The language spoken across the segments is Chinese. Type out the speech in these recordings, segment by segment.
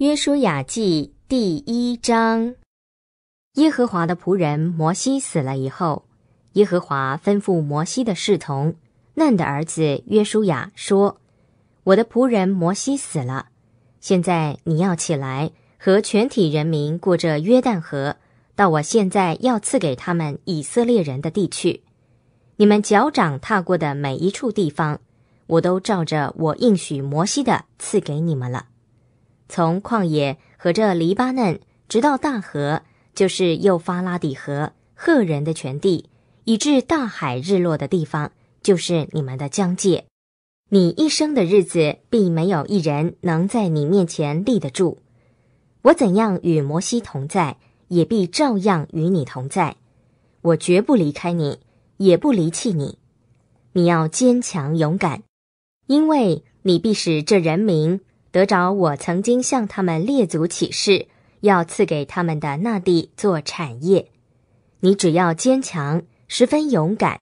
约书亚记第一章，耶和华的仆人摩西死了以后，耶和华吩咐摩西的侍从嫩的儿子约书亚说：“我的仆人摩西死了，现在你要起来，和全体人民过这约旦河，到我现在要赐给他们以色列人的地去。你们脚掌踏过的每一处地方，我都照着我应许摩西的赐给你们了。”从旷野和这黎巴嫩，直到大河，就是幼发拉底河，赫人的全地，以至大海日落的地方，就是你们的疆界。你一生的日子，并没有一人能在你面前立得住。我怎样与摩西同在，也必照样与你同在。我绝不离开你，也不离弃你。你要坚强勇敢，因为你必使这人民。得着我曾经向他们列祖起誓，要赐给他们的那地做产业。你只要坚强，十分勇敢，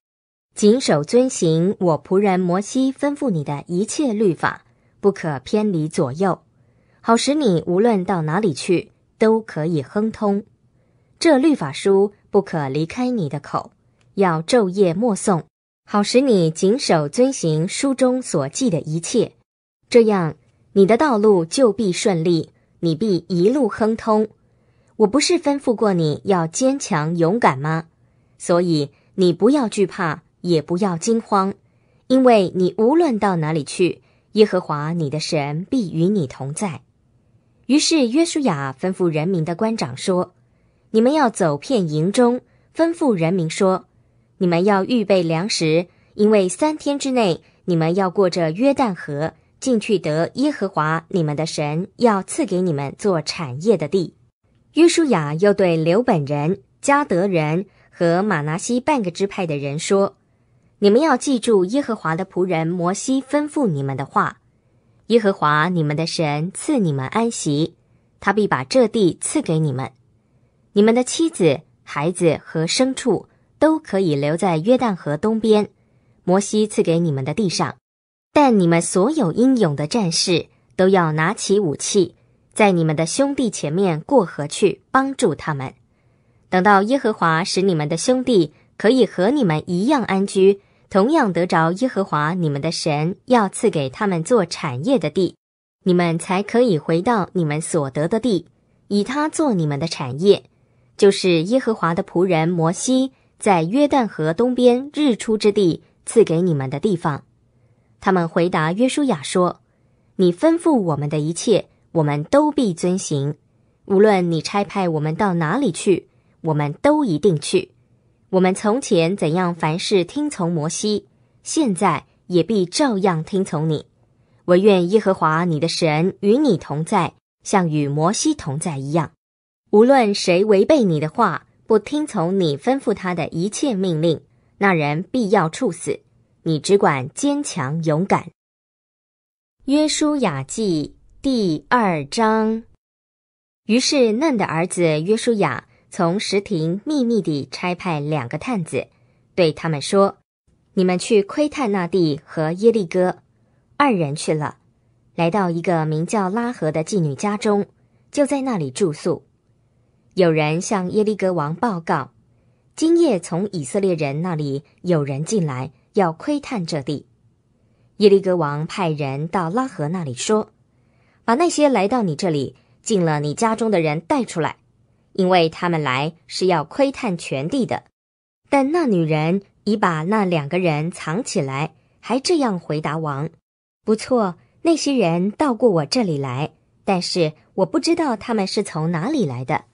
谨守遵行我仆人摩西吩咐你的一切律法，不可偏离左右，好使你无论到哪里去都可以亨通。这律法书不可离开你的口，要昼夜默诵，好使你谨守遵行书中所记的一切。这样。你的道路就必顺利，你必一路亨通。我不是吩咐过你要坚强勇敢吗？所以你不要惧怕，也不要惊慌，因为你无论到哪里去，耶和华你的神必与你同在。于是约书亚吩咐人民的官长说：“你们要走遍营中，吩咐人民说：你们要预备粮食，因为三天之内你们要过这约旦河。”进去得耶和华你们的神要赐给你们做产业的地。约书亚又对刘本人、加德人和马拿西半个支派的人说：“你们要记住耶和华的仆人摩西吩咐你们的话。耶和华你们的神赐你们安息，他必把这地赐给你们。你们的妻子、孩子和牲畜都可以留在约旦河东边，摩西赐给你们的地上。”但你们所有英勇的战士都要拿起武器，在你们的兄弟前面过河去帮助他们。等到耶和华使你们的兄弟可以和你们一样安居，同样得着耶和华你们的神要赐给他们做产业的地，你们才可以回到你们所得的地，以他做你们的产业，就是耶和华的仆人摩西在约旦河东边日出之地赐给你们的地方。他们回答约书亚说：“你吩咐我们的一切，我们都必遵行。无论你差派我们到哪里去，我们都一定去。我们从前怎样凡事听从摩西，现在也必照样听从你。唯愿耶和华你的神与你同在，像与摩西同在一样。无论谁违背你的话，不听从你吩咐他的一切命令，那人必要处死。”你只管坚强勇敢。约书亚记第二章。于是嫩的儿子约书亚从石亭秘密地差派两个探子，对他们说：“你们去窥探那地和耶利哥，二人去了，来到一个名叫拉合的妓女家中，就在那里住宿。有人向耶利哥王报告，今夜从以色列人那里有人进来。”要窥探这地，耶利哥王派人到拉合那里说：“把那些来到你这里、进了你家中的人带出来，因为他们来是要窥探全地的。”但那女人已把那两个人藏起来，还这样回答王：“不错，那些人到过我这里来，但是我不知道他们是从哪里来的。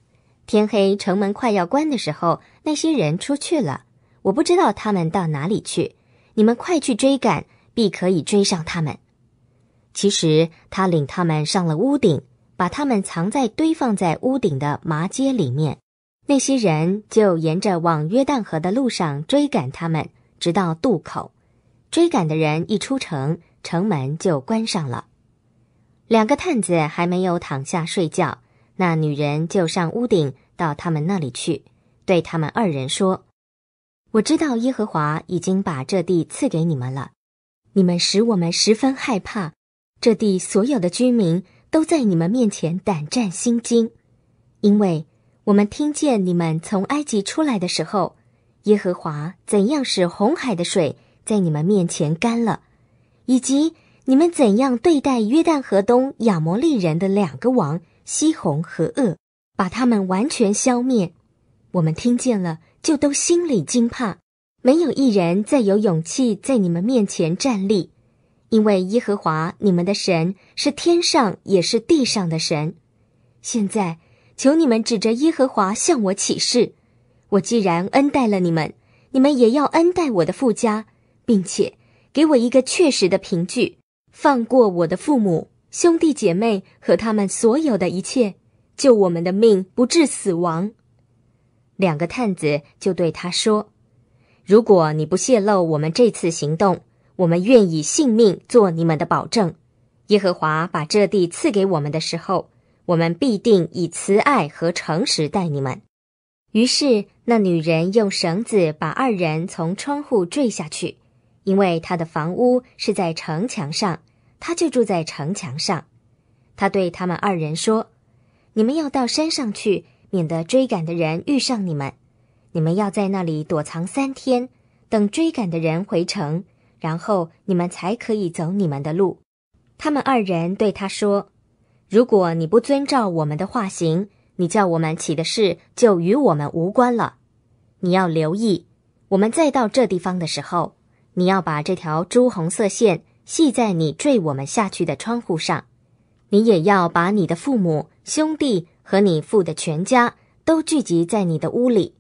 天黑，城门快要关的时候，那些人出去了，我不知道他们到哪里去。”你们快去追赶，必可以追上他们。其实他领他们上了屋顶，把他们藏在堆放在屋顶的麻街里面。那些人就沿着往约旦河的路上追赶他们，直到渡口。追赶的人一出城，城门就关上了。两个探子还没有躺下睡觉，那女人就上屋顶到他们那里去，对他们二人说。我知道耶和华已经把这地赐给你们了，你们使我们十分害怕，这地所有的居民都在你们面前胆战心惊，因为我们听见你们从埃及出来的时候，耶和华怎样使红海的水在你们面前干了，以及你们怎样对待约旦河东亚摩利人的两个王西红和噩，把他们完全消灭，我们听见了。就都心里惊怕，没有一人再有勇气在你们面前站立，因为耶和华你们的神是天上也是地上的神。现在，求你们指着耶和华向我起誓，我既然恩待了你们，你们也要恩待我的父家，并且给我一个确实的凭据，放过我的父母、兄弟姐妹和他们所有的一切，救我们的命不致死亡。两个探子就对他说：“如果你不泄露我们这次行动，我们愿以性命做你们的保证。耶和华把这地赐给我们的时候，我们必定以慈爱和诚实待你们。”于是那女人用绳子把二人从窗户坠下去，因为她的房屋是在城墙上，她就住在城墙上。她对他们二人说：“你们要到山上去。”免得追赶的人遇上你们，你们要在那里躲藏三天，等追赶的人回城，然后你们才可以走你们的路。他们二人对他说：“如果你不遵照我们的话行，你叫我们起的事就与我们无关了。你要留意，我们再到这地方的时候，你要把这条朱红色线系在你坠我们下去的窗户上，你也要把你的父母兄弟。”和你父的全家都聚集在你的屋里。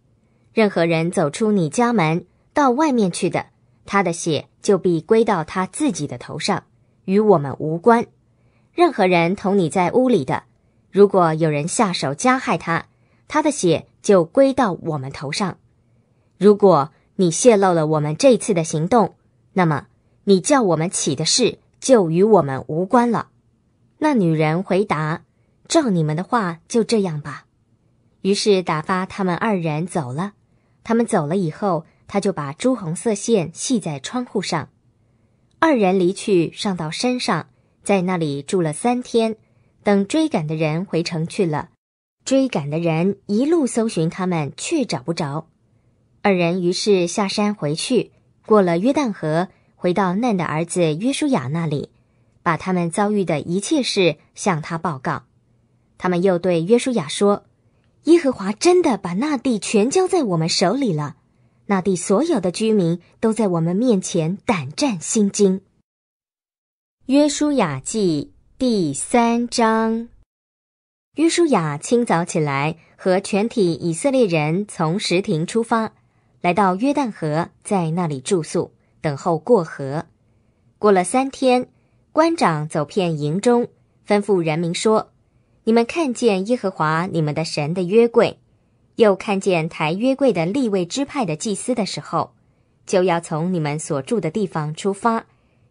任何人走出你家门到外面去的，他的血就必归到他自己的头上，与我们无关。任何人同你在屋里的，如果有人下手加害他，他的血就归到我们头上。如果你泄露了我们这次的行动，那么你叫我们起的事就与我们无关了。那女人回答。照你们的话，就这样吧。于是打发他们二人走了。他们走了以后，他就把朱红色线系在窗户上。二人离去，上到山上，在那里住了三天。等追赶的人回城去了，追赶的人一路搜寻他们，却找不着。二人于是下山回去，过了约旦河，回到嫩的儿子约书亚那里，把他们遭遇的一切事向他报告。他们又对约书亚说：“耶和华真的把那地全交在我们手里了。那地所有的居民都在我们面前胆战心惊。”约书亚记第三章。约书亚清早起来，和全体以色列人从石亭出发，来到约旦河，在那里住宿，等候过河。过了三天，官长走遍营中，吩咐人民说。你们看见耶和华你们的神的约柜，又看见抬约柜的立位支派的祭司的时候，就要从你们所住的地方出发，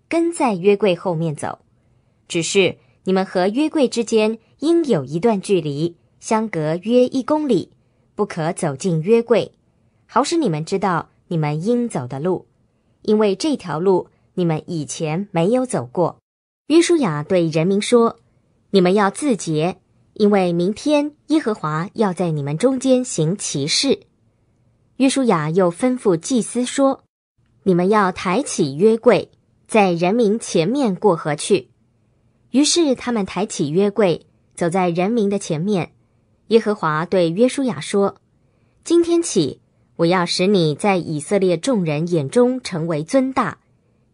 跟在约柜后面走。只是你们和约柜之间应有一段距离，相隔约一公里，不可走进约柜，好使你们知道你们应走的路，因为这条路你们以前没有走过。约书亚对人民说：“你们要自洁。”因为明天耶和华要在你们中间行奇事，约书亚又吩咐祭司说：“你们要抬起约柜，在人民前面过河去。”于是他们抬起约柜，走在人民的前面。耶和华对约书亚说：“今天起，我要使你在以色列众人眼中成为尊大，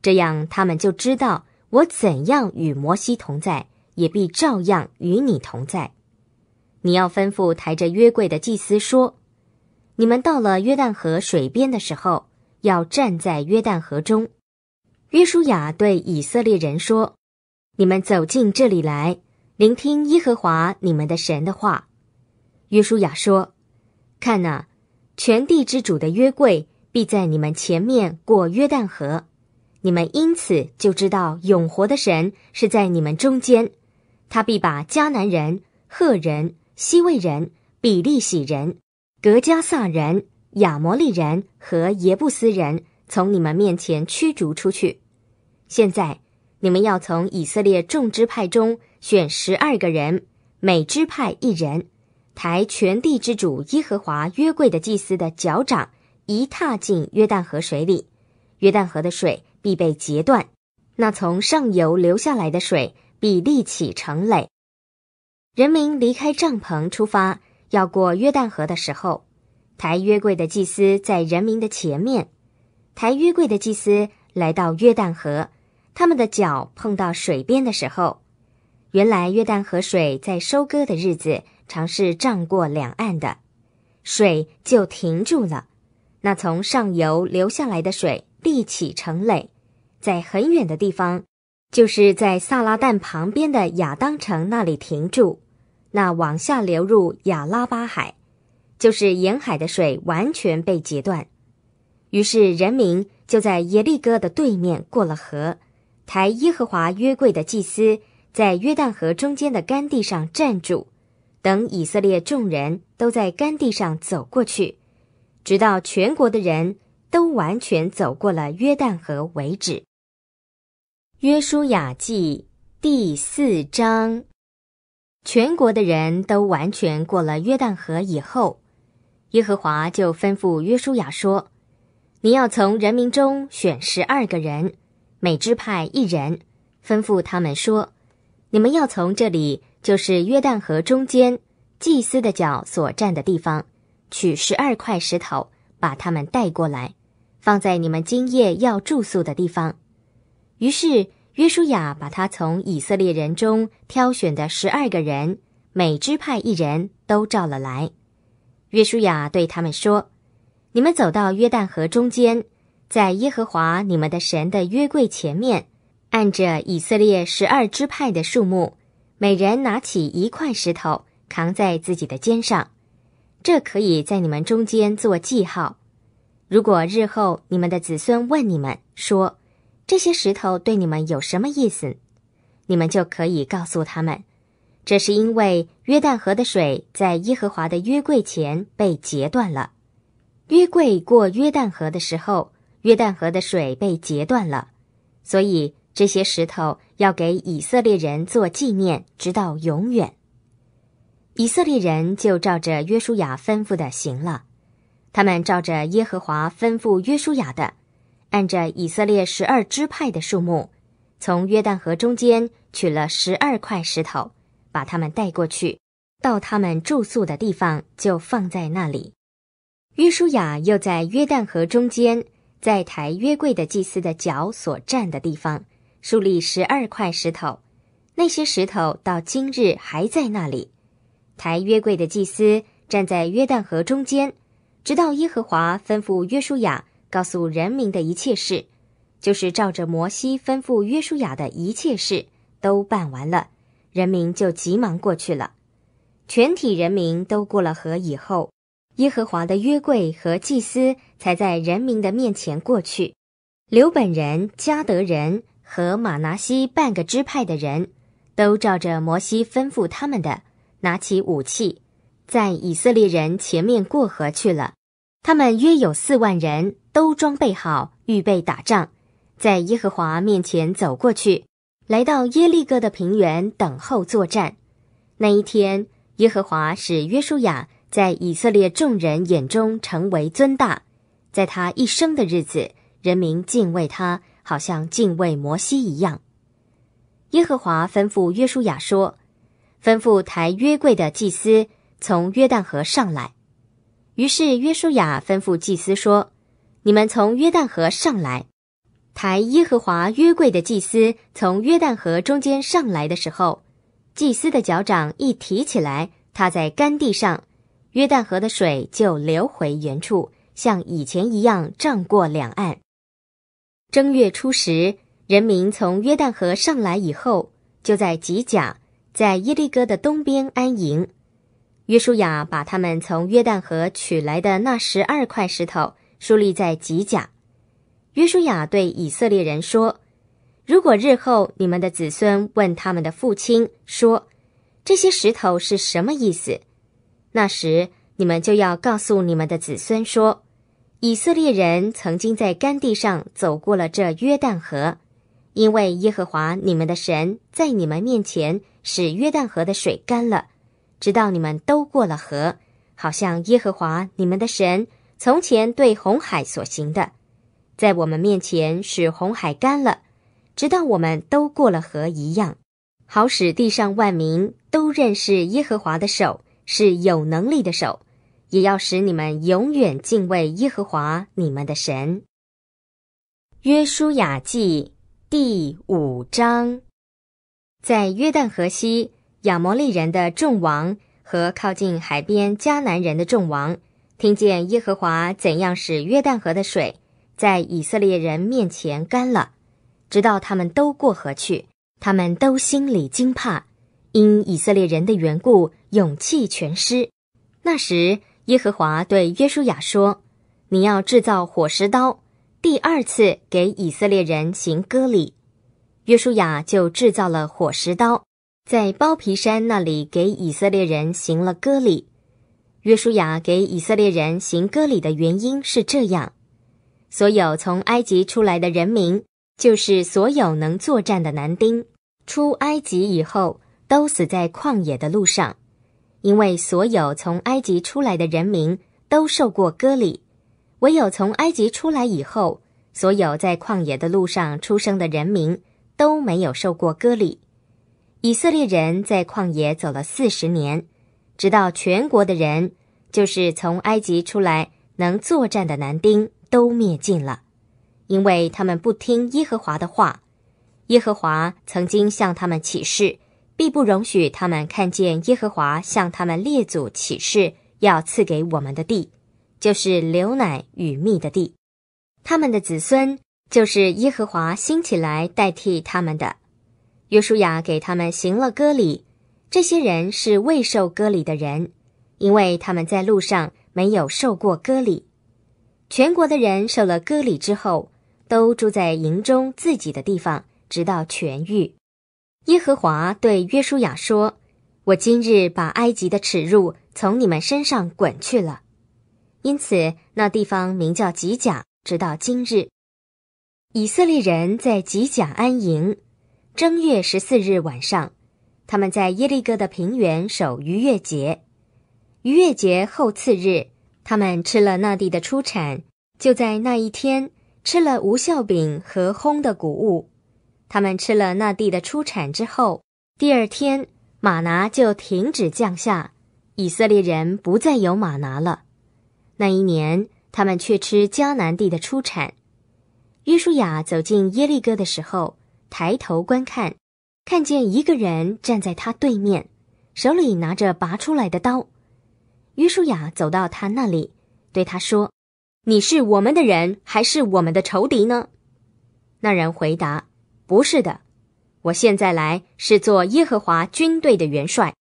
这样他们就知道我怎样与摩西同在。”也必照样与你同在。你要吩咐抬着约柜的祭司说：“你们到了约旦河水边的时候，要站在约旦河中。”约书亚对以色列人说：“你们走进这里来，聆听耶和华你们的神的话。”约书亚说：“看哪，全地之主的约柜必在你们前面过约旦河，你们因此就知道永活的神是在你们中间。”他必把迦南人、赫人、西魏人、比利洗人、格加撒人、亚摩利人和耶布斯人从你们面前驱逐出去。现在，你们要从以色列众支派中选十二个人，每支派一人，抬全地之主耶和华约柜的祭司的脚掌，一踏进约旦河水里，约旦河的水必被截断。那从上游流下来的水。比立起成垒。人民离开帐篷出发，要过约旦河的时候，抬约柜的祭司在人民的前面。抬约柜的祭司来到约旦河，他们的脚碰到水边的时候，原来约旦河水在收割的日子常是涨过两岸的，水就停住了。那从上游流下来的水立起成垒，在很远的地方。就是在萨拉旦旁边的亚当城那里停住，那往下流入亚拉巴海，就是沿海的水完全被截断。于是人民就在耶利哥的对面过了河。抬耶和华约柜的祭司在约旦河中间的干地上站住，等以色列众人都在干地上走过去，直到全国的人都完全走过了约旦河为止。约书亚记第四章，全国的人都完全过了约旦河以后，耶和华就吩咐约书亚说：“你要从人民中选十二个人，每支派一人，吩咐他们说：你们要从这里，就是约旦河中间祭司的脚所站的地方，取十二块石头，把他们带过来，放在你们今夜要住宿的地方。”于是约书亚把他从以色列人中挑选的十二个人，每支派一人都召了来。约书亚对他们说：“你们走到约旦河中间，在耶和华你们的神的约柜前面，按着以色列十二支派的数目，每人拿起一块石头扛在自己的肩上。这可以在你们中间做记号。如果日后你们的子孙问你们说，”这些石头对你们有什么意思？你们就可以告诉他们，这是因为约旦河的水在耶和华的约柜前被截断了。约柜过约旦河的时候，约旦河的水被截断了，所以这些石头要给以色列人做纪念，直到永远。以色列人就照着约书亚吩咐的行了，他们照着耶和华吩咐约书亚的。按着以色列十二支派的数目，从约旦河中间取了十二块石头，把他们带过去，到他们住宿的地方就放在那里。约书亚又在约旦河中间，在抬约柜的祭司的脚所站的地方，树立十二块石头。那些石头到今日还在那里。抬约柜的祭司站在约旦河中间，直到耶和华吩咐约书亚。告诉人民的一切事，就是照着摩西吩咐约书亚的一切事都办完了，人民就急忙过去了。全体人民都过了河以后，耶和华的约柜和祭司才在人民的面前过去。刘本人、加德人和马拿西半个支派的人都照着摩西吩咐他们的，拿起武器，在以色列人前面过河去了。他们约有四万人。都装备好，预备打仗，在耶和华面前走过去，来到耶利哥的平原等候作战。那一天，耶和华使约书亚在以色列众人眼中成为尊大，在他一生的日子，人民敬畏他，好像敬畏摩西一样。耶和华吩咐约书亚说：“吩咐抬约柜的祭司从约旦河上来。”于是约书亚吩咐祭司说。你们从约旦河上来，抬耶和华约柜的祭司从约旦河中间上来的时候，祭司的脚掌一提起来，踏在干地上，约旦河的水就流回原处，像以前一样涨过两岸。正月初十，人民从约旦河上来以后，就在吉甲，在耶利哥的东边安营。约书亚把他们从约旦河取来的那十二块石头。树立在吉甲，约书亚对以色列人说：“如果日后你们的子孙问他们的父亲说，这些石头是什么意思？那时你们就要告诉你们的子孙说，以色列人曾经在干地上走过了这约旦河，因为耶和华你们的神在你们面前使约旦河的水干了，直到你们都过了河，好像耶和华你们的神。”从前对红海所行的，在我们面前使红海干了，直到我们都过了河一样，好使地上万民都认识耶和华的手是有能力的手，也要使你们永远敬畏耶和华你们的神。约书亚记第五章，在约旦河西亚摩利人的众王和靠近海边迦南人的众王。听见耶和华怎样使约旦河的水在以色列人面前干了，直到他们都过河去，他们都心里惊怕，因以色列人的缘故，勇气全失。那时，耶和华对约书亚说：“你要制造火石刀，第二次给以色列人行割礼。”约书亚就制造了火石刀，在包皮山那里给以色列人行了割礼。约书亚给以色列人行割礼的原因是这样：所有从埃及出来的人民，就是所有能作战的男丁，出埃及以后都死在旷野的路上，因为所有从埃及出来的人民都受过割礼；唯有从埃及出来以后，所有在旷野的路上出生的人民都没有受过割礼。以色列人在旷野走了四十年。直到全国的人，就是从埃及出来能作战的男丁，都灭尽了，因为他们不听耶和华的话。耶和华曾经向他们起誓，必不容许他们看见耶和华向他们列祖起誓要赐给我们的地，就是流奶与蜜的地。他们的子孙就是耶和华兴起来代替他们的。约书亚给他们行了割礼。这些人是未受割礼的人，因为他们在路上没有受过割礼。全国的人受了割礼之后，都住在营中自己的地方，直到痊愈。耶和华对约书亚说：“我今日把埃及的耻辱从你们身上滚去了。”因此，那地方名叫吉甲，直到今日。以色列人在吉甲安营，正月十四日晚上。他们在耶利哥的平原守逾越节，逾越节后次日，他们吃了那地的出产。就在那一天，吃了无酵饼和烘的谷物。他们吃了那地的出产之后，第二天马拿就停止降下，以色列人不再有马拿了。那一年，他们却吃迦南地的出产。约书亚走进耶利哥的时候，抬头观看。看见一个人站在他对面，手里拿着拔出来的刀。约书亚走到他那里，对他说：“你是我们的人，还是我们的仇敌呢？”那人回答：“不是的，我现在来是做耶和华军队的元帅。”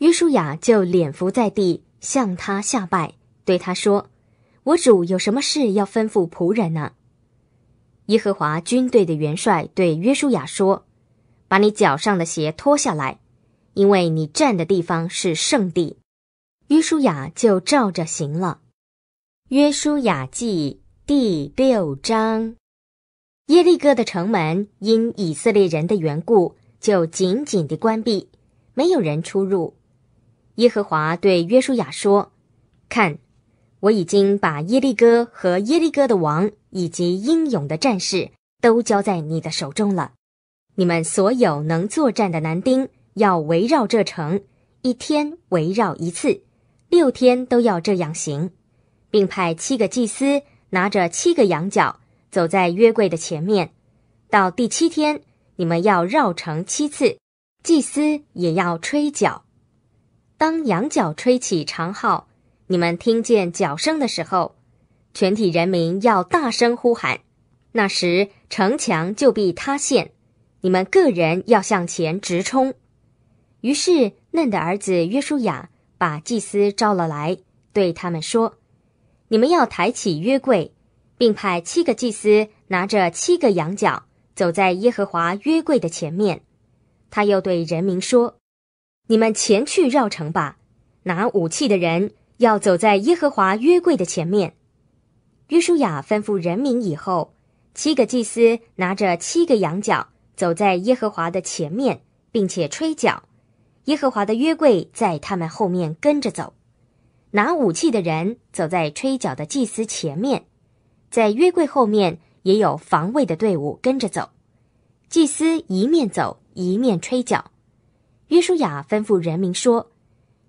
约书亚就脸伏在地，向他下拜，对他说：“我主有什么事要吩咐仆人呢？”耶和华军队的元帅对约书亚说。把你脚上的鞋脱下来，因为你站的地方是圣地。约书亚就照着行了。约书亚记第六章，耶利哥的城门因以色列人的缘故就紧紧的关闭，没有人出入。耶和华对约书亚说：“看，我已经把耶利哥和耶利哥的王以及英勇的战士都交在你的手中了。”你们所有能作战的男丁要围绕这城，一天围绕一次，六天都要这样行，并派七个祭司拿着七个羊角走在约柜的前面。到第七天，你们要绕城七次，祭司也要吹角。当羊角吹起长号，你们听见角声的时候，全体人民要大声呼喊，那时城墙就必塌陷。你们个人要向前直冲。于是嫩的儿子约书亚把祭司招了来，对他们说：“你们要抬起约柜，并派七个祭司拿着七个羊角，走在耶和华约柜的前面。”他又对人民说：“你们前去绕城吧，拿武器的人要走在耶和华约柜的前面。”约书亚吩咐人民以后，七个祭司拿着七个羊角。走在耶和华的前面，并且吹角，耶和华的约柜在他们后面跟着走，拿武器的人走在吹角的祭司前面，在约柜后面也有防卫的队伍跟着走，祭司一面走一面吹角。约书亚吩咐人民说：“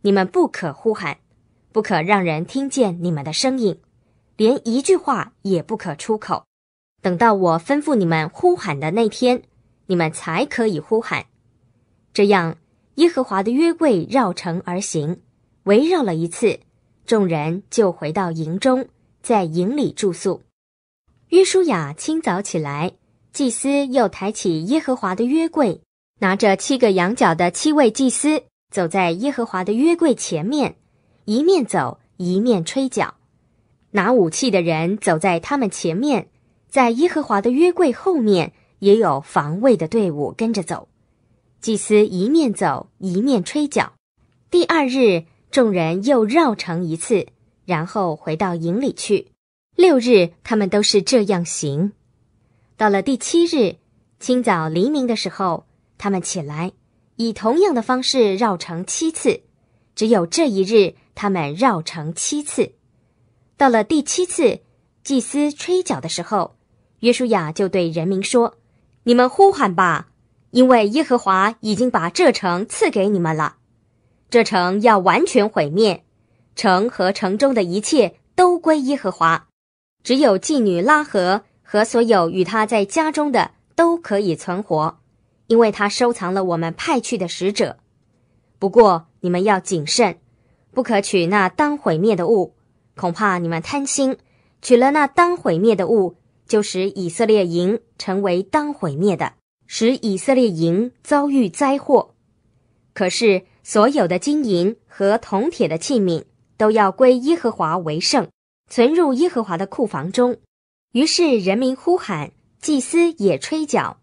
你们不可呼喊，不可让人听见你们的声音，连一句话也不可出口。等到我吩咐你们呼喊的那天。”你们才可以呼喊。这样，耶和华的约柜绕城而行，围绕了一次，众人就回到营中，在营里住宿。约书亚清早起来，祭司又抬起耶和华的约柜，拿着七个羊角的七位祭司走在耶和华的约柜前面，一面走一面吹角。拿武器的人走在他们前面，在耶和华的约柜后面。也有防卫的队伍跟着走，祭司一面走一面吹角。第二日，众人又绕城一次，然后回到营里去。六日，他们都是这样行。到了第七日，清早黎明的时候，他们起来，以同样的方式绕城七次。只有这一日，他们绕城七次。到了第七次，祭司吹角的时候，约书亚就对人民说。你们呼喊吧，因为耶和华已经把这城赐给你们了。这城要完全毁灭，城和城中的一切都归耶和华。只有妓女拉合和所有与他在家中的都可以存活，因为他收藏了我们派去的使者。不过你们要谨慎，不可取那当毁灭的物，恐怕你们贪心，取了那当毁灭的物。就使以色列营成为当毁灭的，使以色列营遭遇灾祸。可是所有的金银和铜铁的器皿都要归耶和华为圣，存入耶和华的库房中。于是人民呼喊，祭司也吹角。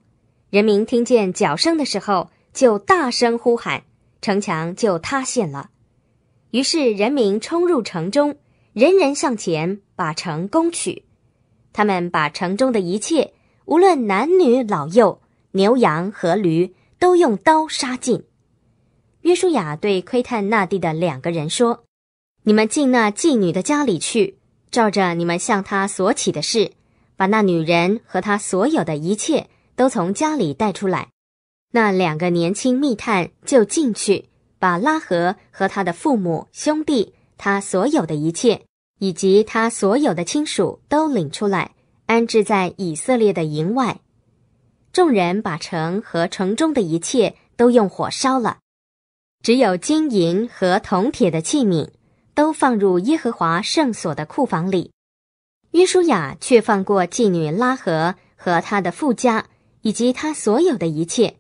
人民听见角声的时候，就大声呼喊，城墙就塌陷了。于是人民冲入城中，人人向前，把城攻取。他们把城中的一切，无论男女老幼、牛羊和驴，都用刀杀尽。约书亚对窥探那地的两个人说：“你们进那妓女的家里去，照着你们向她所起的事，把那女人和她所有的一切都从家里带出来。”那两个年轻密探就进去，把拉和和他的父母、兄弟、他所有的一切。以及他所有的亲属都领出来，安置在以色列的营外。众人把城和城中的一切都用火烧了，只有金银和铜铁的器皿都放入耶和华圣所的库房里。约书亚却放过妓女拉合和他的富家，以及他所有的一切。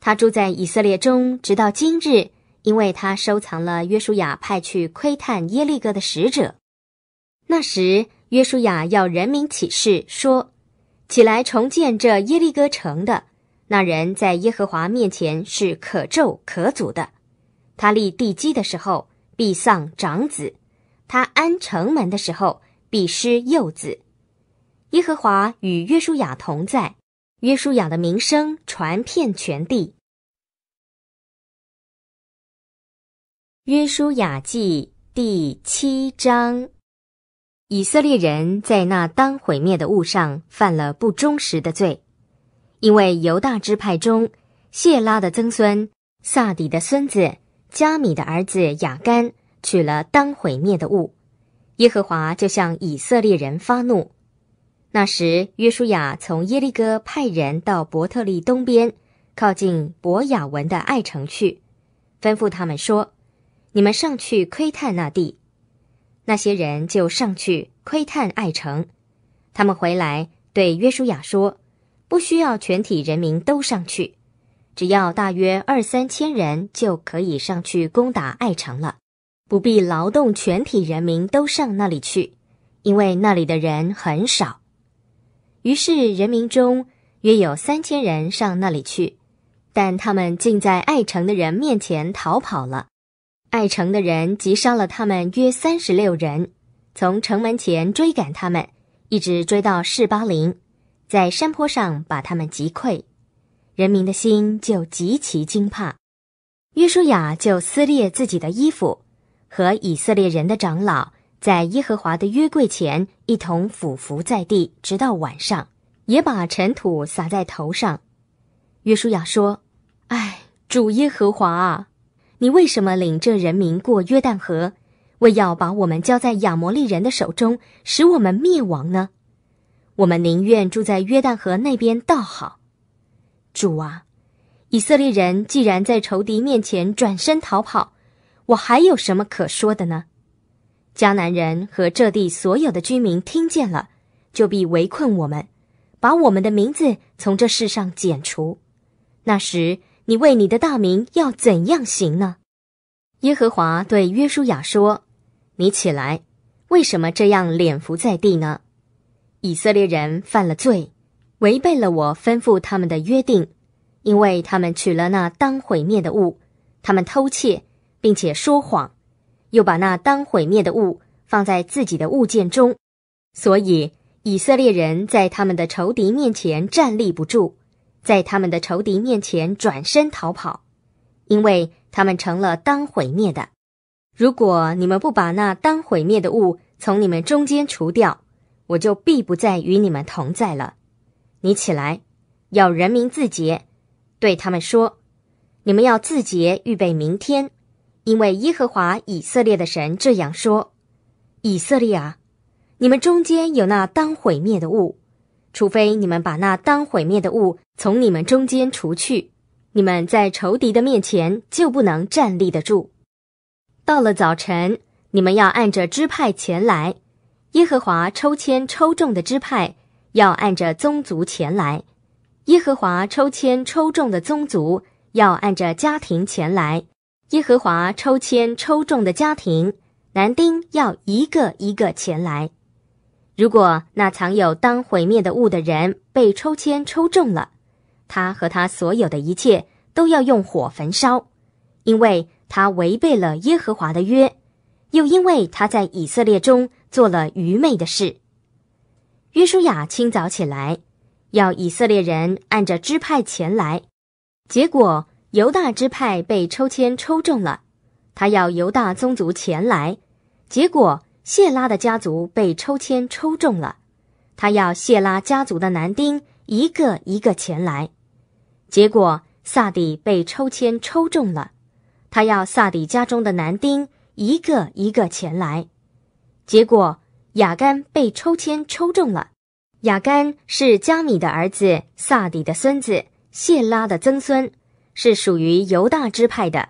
他住在以色列中直到今日，因为他收藏了约书亚派去窥探耶利哥的使者。那时，约书亚要人民起誓说：“起来重建这耶利哥城的那人，在耶和华面前是可咒可诅的。他立地基的时候，必丧长子；他安城门的时候，必失幼子。耶和华与约书亚同在，约书亚的名声传遍全地。”《约书亚记》第七章。以色列人在那当毁灭的物上犯了不忠实的罪，因为犹大支派中谢拉的曾孙、萨底的孙子、加米的儿子雅干取了当毁灭的物，耶和华就向以色列人发怒。那时约书亚从耶利哥派人到伯特利东边，靠近伯雅文的爱城去，吩咐他们说：“你们上去窥探那地。”那些人就上去窥探爱城，他们回来对约书亚说：“不需要全体人民都上去，只要大约二三千人就可以上去攻打爱城了，不必劳动全体人民都上那里去，因为那里的人很少。”于是人民中约有三千人上那里去，但他们竟在爱城的人面前逃跑了。爱城的人击伤了他们约三十六人，从城门前追赶他们，一直追到士巴林，在山坡上把他们击溃。人民的心就极其惊怕，约书亚就撕裂自己的衣服，和以色列人的长老在耶和华的约柜前一同俯伏在地，直到晚上，也把尘土撒在头上。约书亚说：“哎，主耶和华啊！”你为什么领着人民过约旦河，为要把我们交在亚摩利人的手中，使我们灭亡呢？我们宁愿住在约旦河那边倒好。主啊，以色列人既然在仇敌面前转身逃跑，我还有什么可说的呢？迦南人和这地所有的居民听见了，就必围困我们，把我们的名字从这世上剪除。那时。你为你的大名要怎样行呢？耶和华对约书亚说：“你起来，为什么这样脸伏在地呢？以色列人犯了罪，违背了我吩咐他们的约定，因为他们取了那当毁灭的物，他们偷窃，并且说谎，又把那当毁灭的物放在自己的物件中，所以以色列人在他们的仇敌面前站立不住。”在他们的仇敌面前转身逃跑，因为他们成了当毁灭的。如果你们不把那当毁灭的物从你们中间除掉，我就必不再与你们同在了。你起来，要人民自洁，对他们说：你们要自洁，预备明天，因为耶和华以色列的神这样说：以色列，啊，你们中间有那当毁灭的物。除非你们把那当毁灭的物从你们中间除去，你们在仇敌的面前就不能站立得住。到了早晨，你们要按着支派前来；耶和华抽签抽中的支派，要按着宗族前来；耶和华抽签抽中的宗族，要按着家庭前来；耶和华抽签抽中的家庭，男丁要一个一个前来。如果那藏有当毁灭的物的人被抽签抽中了，他和他所有的一切都要用火焚烧，因为他违背了耶和华的约，又因为他在以色列中做了愚昧的事。约书亚清早起来，要以色列人按着支派前来，结果犹大支派被抽签抽中了，他要犹大宗族前来，结果。谢拉的家族被抽签抽中了，他要谢拉家族的男丁一个一个前来。结果萨底被抽签抽中了，他要萨底家中的男丁一个一个前来。结果雅甘被抽签抽中了，雅甘是加米的儿子，萨底的孙子，谢拉的曾孙，是属于犹大支派的。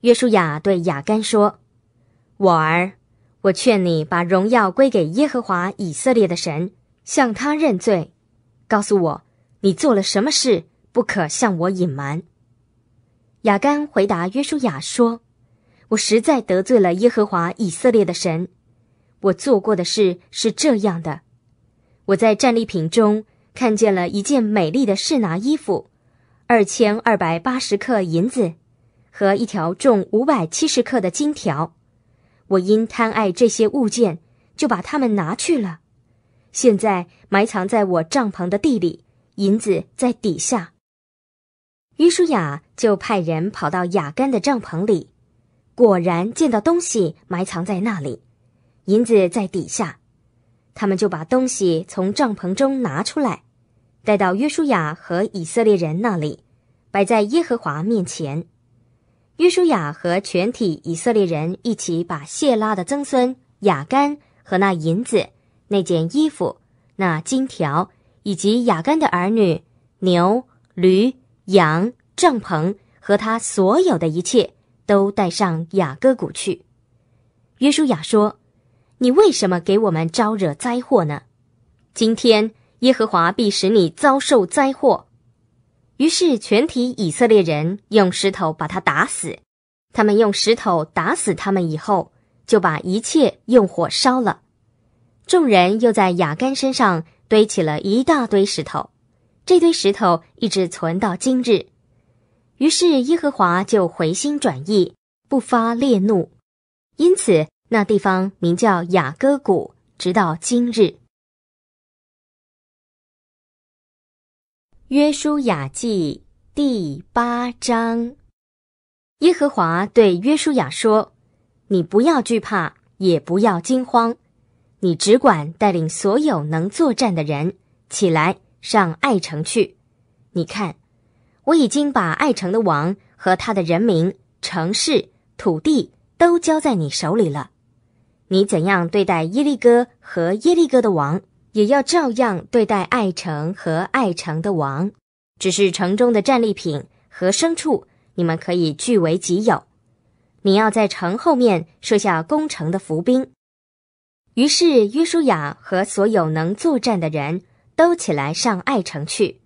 约书亚对雅甘说：“我儿。”我劝你把荣耀归给耶和华以色列的神，向他认罪，告诉我你做了什么事，不可向我隐瞒。亚干回答约书亚说：“我实在得罪了耶和华以色列的神。我做过的事是这样的：我在战利品中看见了一件美丽的士拿衣服，二千二百八十克银子，和一条重五百七十克的金条。”我因贪爱这些物件，就把它们拿去了，现在埋藏在我帐篷的地里，银子在底下。约书亚就派人跑到雅干的帐篷里，果然见到东西埋藏在那里，银子在底下，他们就把东西从帐篷中拿出来，带到约书亚和以色列人那里，摆在耶和华面前。约书亚和全体以色列人一起把谢拉的曾孙雅干和那银子、那件衣服、那金条，以及雅干的儿女、牛、驴、羊、帐篷和他所有的一切，都带上雅各谷去。约书亚说：“你为什么给我们招惹灾祸呢？今天耶和华必使你遭受灾祸。”于是全体以色列人用石头把他打死。他们用石头打死他们以后，就把一切用火烧了。众人又在雅干身上堆起了一大堆石头，这堆石头一直存到今日。于是耶和华就回心转意，不发烈怒。因此那地方名叫雅各谷，直到今日。约书亚记第八章，耶和华对约书亚说：“你不要惧怕，也不要惊慌，你只管带领所有能作战的人起来，上爱城去。你看，我已经把爱城的王和他的人民、城市、土地都交在你手里了。你怎样对待耶利哥和耶利哥的王？”也要照样对待爱城和爱城的王，只是城中的战利品和牲畜，你们可以据为己有。你要在城后面设下攻城的伏兵。于是约书亚和所有能作战的人都起来上爱城去。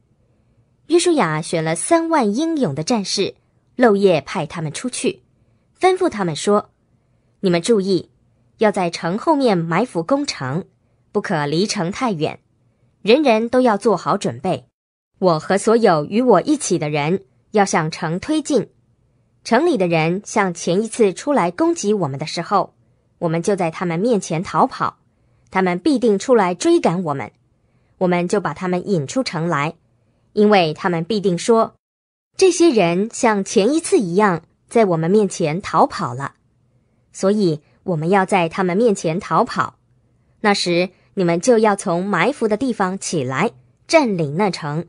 约书亚选了三万英勇的战士，漏夜派他们出去，吩咐他们说：“你们注意，要在城后面埋伏攻城。”不可离城太远，人人都要做好准备。我和所有与我一起的人，要向城推进。城里的人像前一次出来攻击我们的时候，我们就在他们面前逃跑。他们必定出来追赶我们，我们就把他们引出城来，因为他们必定说，这些人像前一次一样在我们面前逃跑了，所以我们要在他们面前逃跑。那时。你们就要从埋伏的地方起来，占领那城，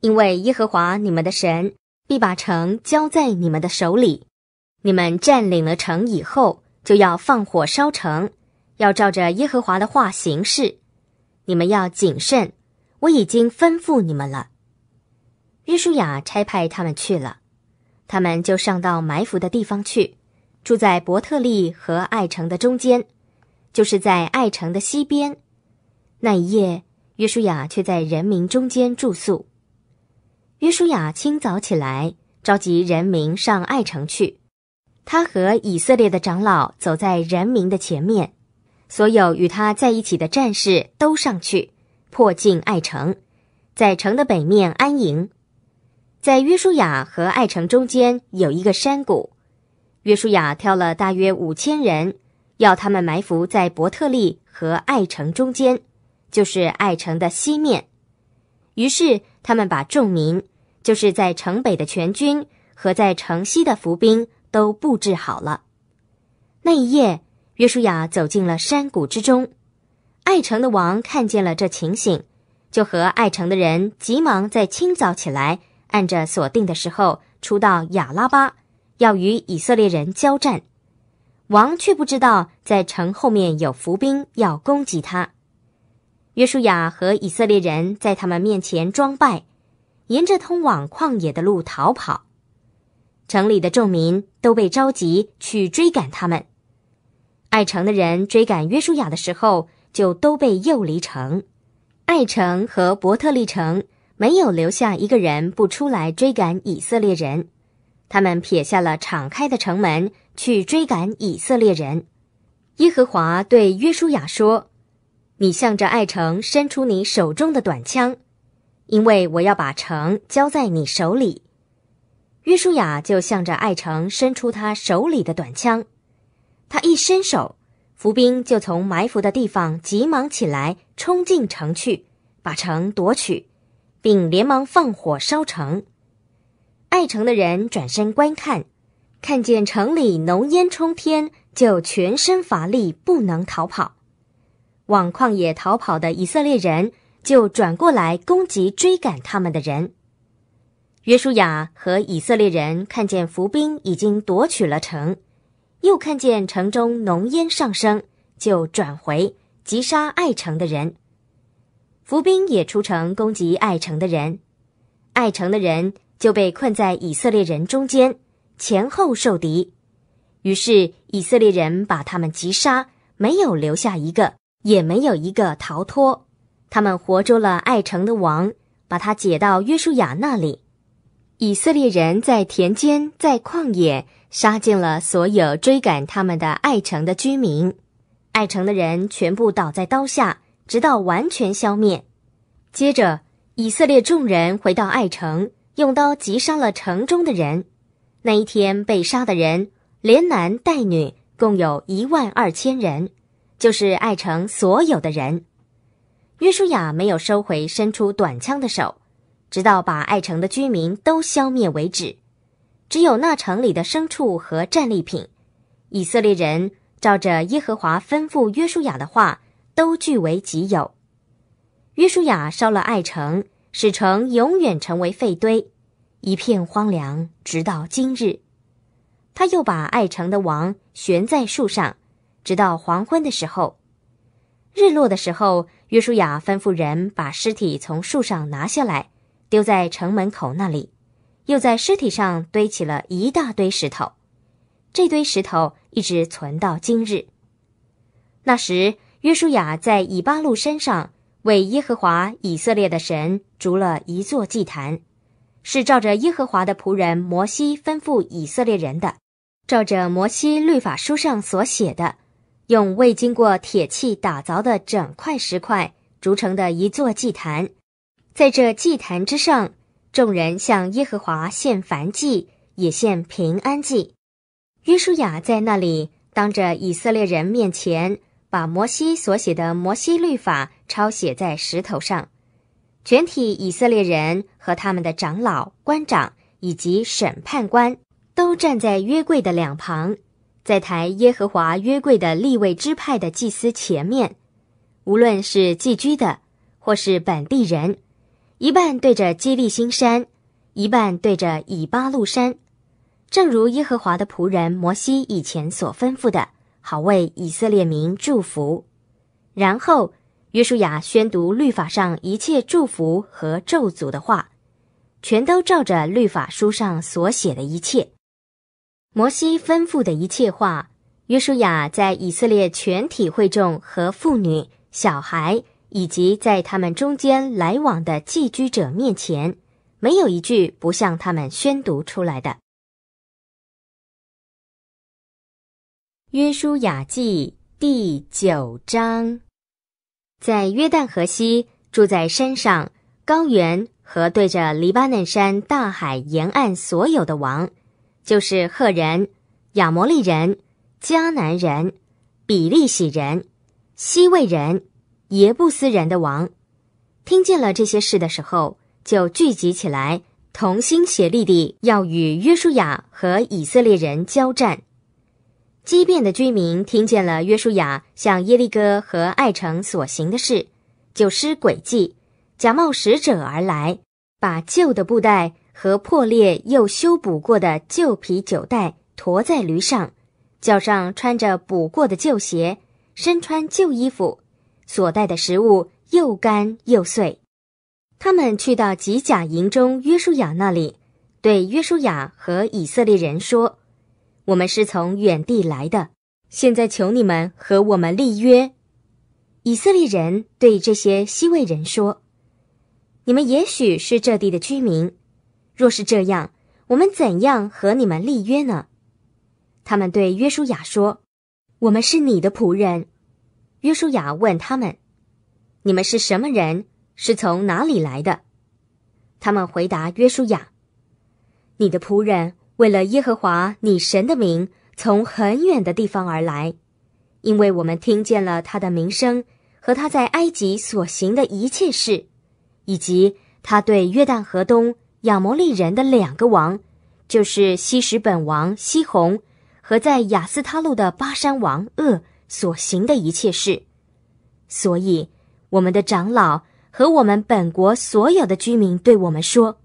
因为耶和华你们的神必把城交在你们的手里。你们占领了城以后，就要放火烧城，要照着耶和华的话行事。你们要谨慎，我已经吩咐你们了。约书亚差派他们去了，他们就上到埋伏的地方去，住在伯特利和艾城的中间，就是在艾城的西边。那一夜，约书亚却在人民中间住宿。约书亚清早起来，召集人民上爱城去。他和以色列的长老走在人民的前面，所有与他在一起的战士都上去，破进爱城，在城的北面安营。在约书亚和爱城中间有一个山谷，约书亚挑了大约五千人，要他们埋伏在伯特利和爱城中间。就是爱城的西面，于是他们把众民，就是在城北的全军和在城西的伏兵都布置好了。那一夜，约书亚走进了山谷之中。爱城的王看见了这情形，就和爱城的人急忙在清早起来，按着锁定的时候出到雅拉巴，要与以色列人交战。王却不知道在城后面有伏兵要攻击他。约书亚和以色列人在他们面前装败，沿着通往旷野的路逃跑。城里的众民都被召集去追赶他们。爱城的人追赶约书亚的时候，就都被诱离城。爱城和伯特利城没有留下一个人不出来追赶以色列人。他们撇下了敞开的城门去追赶以色列人。耶和华对约书亚说。你向着爱城伸出你手中的短枪，因为我要把城交在你手里。约书亚就向着爱城伸出他手里的短枪，他一伸手，伏兵就从埋伏的地方急忙起来，冲进城去，把城夺取，并连忙放火烧城。爱城的人转身观看，看见城里浓烟冲天，就全身乏力，不能逃跑。往旷野逃跑的以色列人就转过来攻击追赶他们的人。约书亚和以色列人看见伏兵已经夺取了城，又看见城中浓烟上升，就转回击杀爱城的人。伏兵也出城攻击爱城的人，爱城的人就被困在以色列人中间，前后受敌，于是以色列人把他们击杀，没有留下一个。也没有一个逃脱，他们活捉了爱城的王，把他解到约书亚那里。以色列人在田间、在旷野杀尽了所有追赶他们的爱城的居民，爱城的人全部倒在刀下，直到完全消灭。接着，以色列众人回到爱城，用刀击伤了城中的人。那一天被杀的人，连男带女，共有一万二千人。就是爱城所有的人，约书亚没有收回伸出短枪的手，直到把爱城的居民都消灭为止。只有那城里的牲畜和战利品，以色列人照着耶和华吩咐约书亚的话，都据为己有。约书亚烧了爱城，使城永远成为废堆，一片荒凉，直到今日。他又把爱城的王悬在树上。直到黄昏的时候，日落的时候，约书亚吩咐人把尸体从树上拿下来，丢在城门口那里，又在尸体上堆起了一大堆石头。这堆石头一直存到今日。那时，约书亚在以巴路山上为耶和华以色列的神筑了一座祭坛，是照着耶和华的仆人摩西吩咐以色列人的，照着摩西律法书上所写的。用未经过铁器打造的整块石块筑成的一座祭坛，在这祭坛之上，众人向耶和华献燔祭，也献平安祭。约书亚在那里，当着以色列人面前，把摩西所写的摩西律法抄写在石头上。全体以色列人和他们的长老、官长以及审判官都站在约柜的两旁。在台耶和华约柜的立位支派的祭司前面，无论是寄居的或是本地人，一半对着基利新山，一半对着以巴路山，正如耶和华的仆人摩西以前所吩咐的，好为以色列民祝福。然后，约书亚宣读律法上一切祝福和咒诅的话，全都照着律法书上所写的一切。摩西吩咐的一切话，约书亚在以色列全体会众和妇女、小孩，以及在他们中间来往的寄居者面前，没有一句不向他们宣读出来的。约书亚记第九章，在约旦河西住在山上、高原和对着黎巴嫩山大海沿岸所有的王。就是赫人、亚摩利人、迦南人、比利洗人、西魏人、耶布斯人的王，听见了这些事的时候，就聚集起来，同心协力地要与约书亚和以色列人交战。基变的居民听见了约书亚向耶利哥和爱城所行的事，就施诡计，假冒使者而来，把旧的布袋。和破裂又修补过的旧皮酒袋驮在驴上，脚上穿着补过的旧鞋，身穿旧衣服，所带的食物又干又碎。他们去到吉甲营中约书亚那里，对约书亚和以色列人说：“我们是从远地来的，现在求你们和我们立约。”以色列人对这些西魏人说：“你们也许是这地的居民。”若是这样，我们怎样和你们立约呢？他们对约书亚说：“我们是你的仆人。”约书亚问他们：“你们是什么人？是从哪里来的？”他们回答约书亚：“你的仆人为了耶和华你神的名，从很远的地方而来，因为我们听见了他的名声和他在埃及所行的一切事，以及他对约旦河东。”亚摩利人的两个王，就是西什本王西宏和在亚斯他路的巴山王厄所行的一切事，所以我们的长老和我们本国所有的居民对我们说：“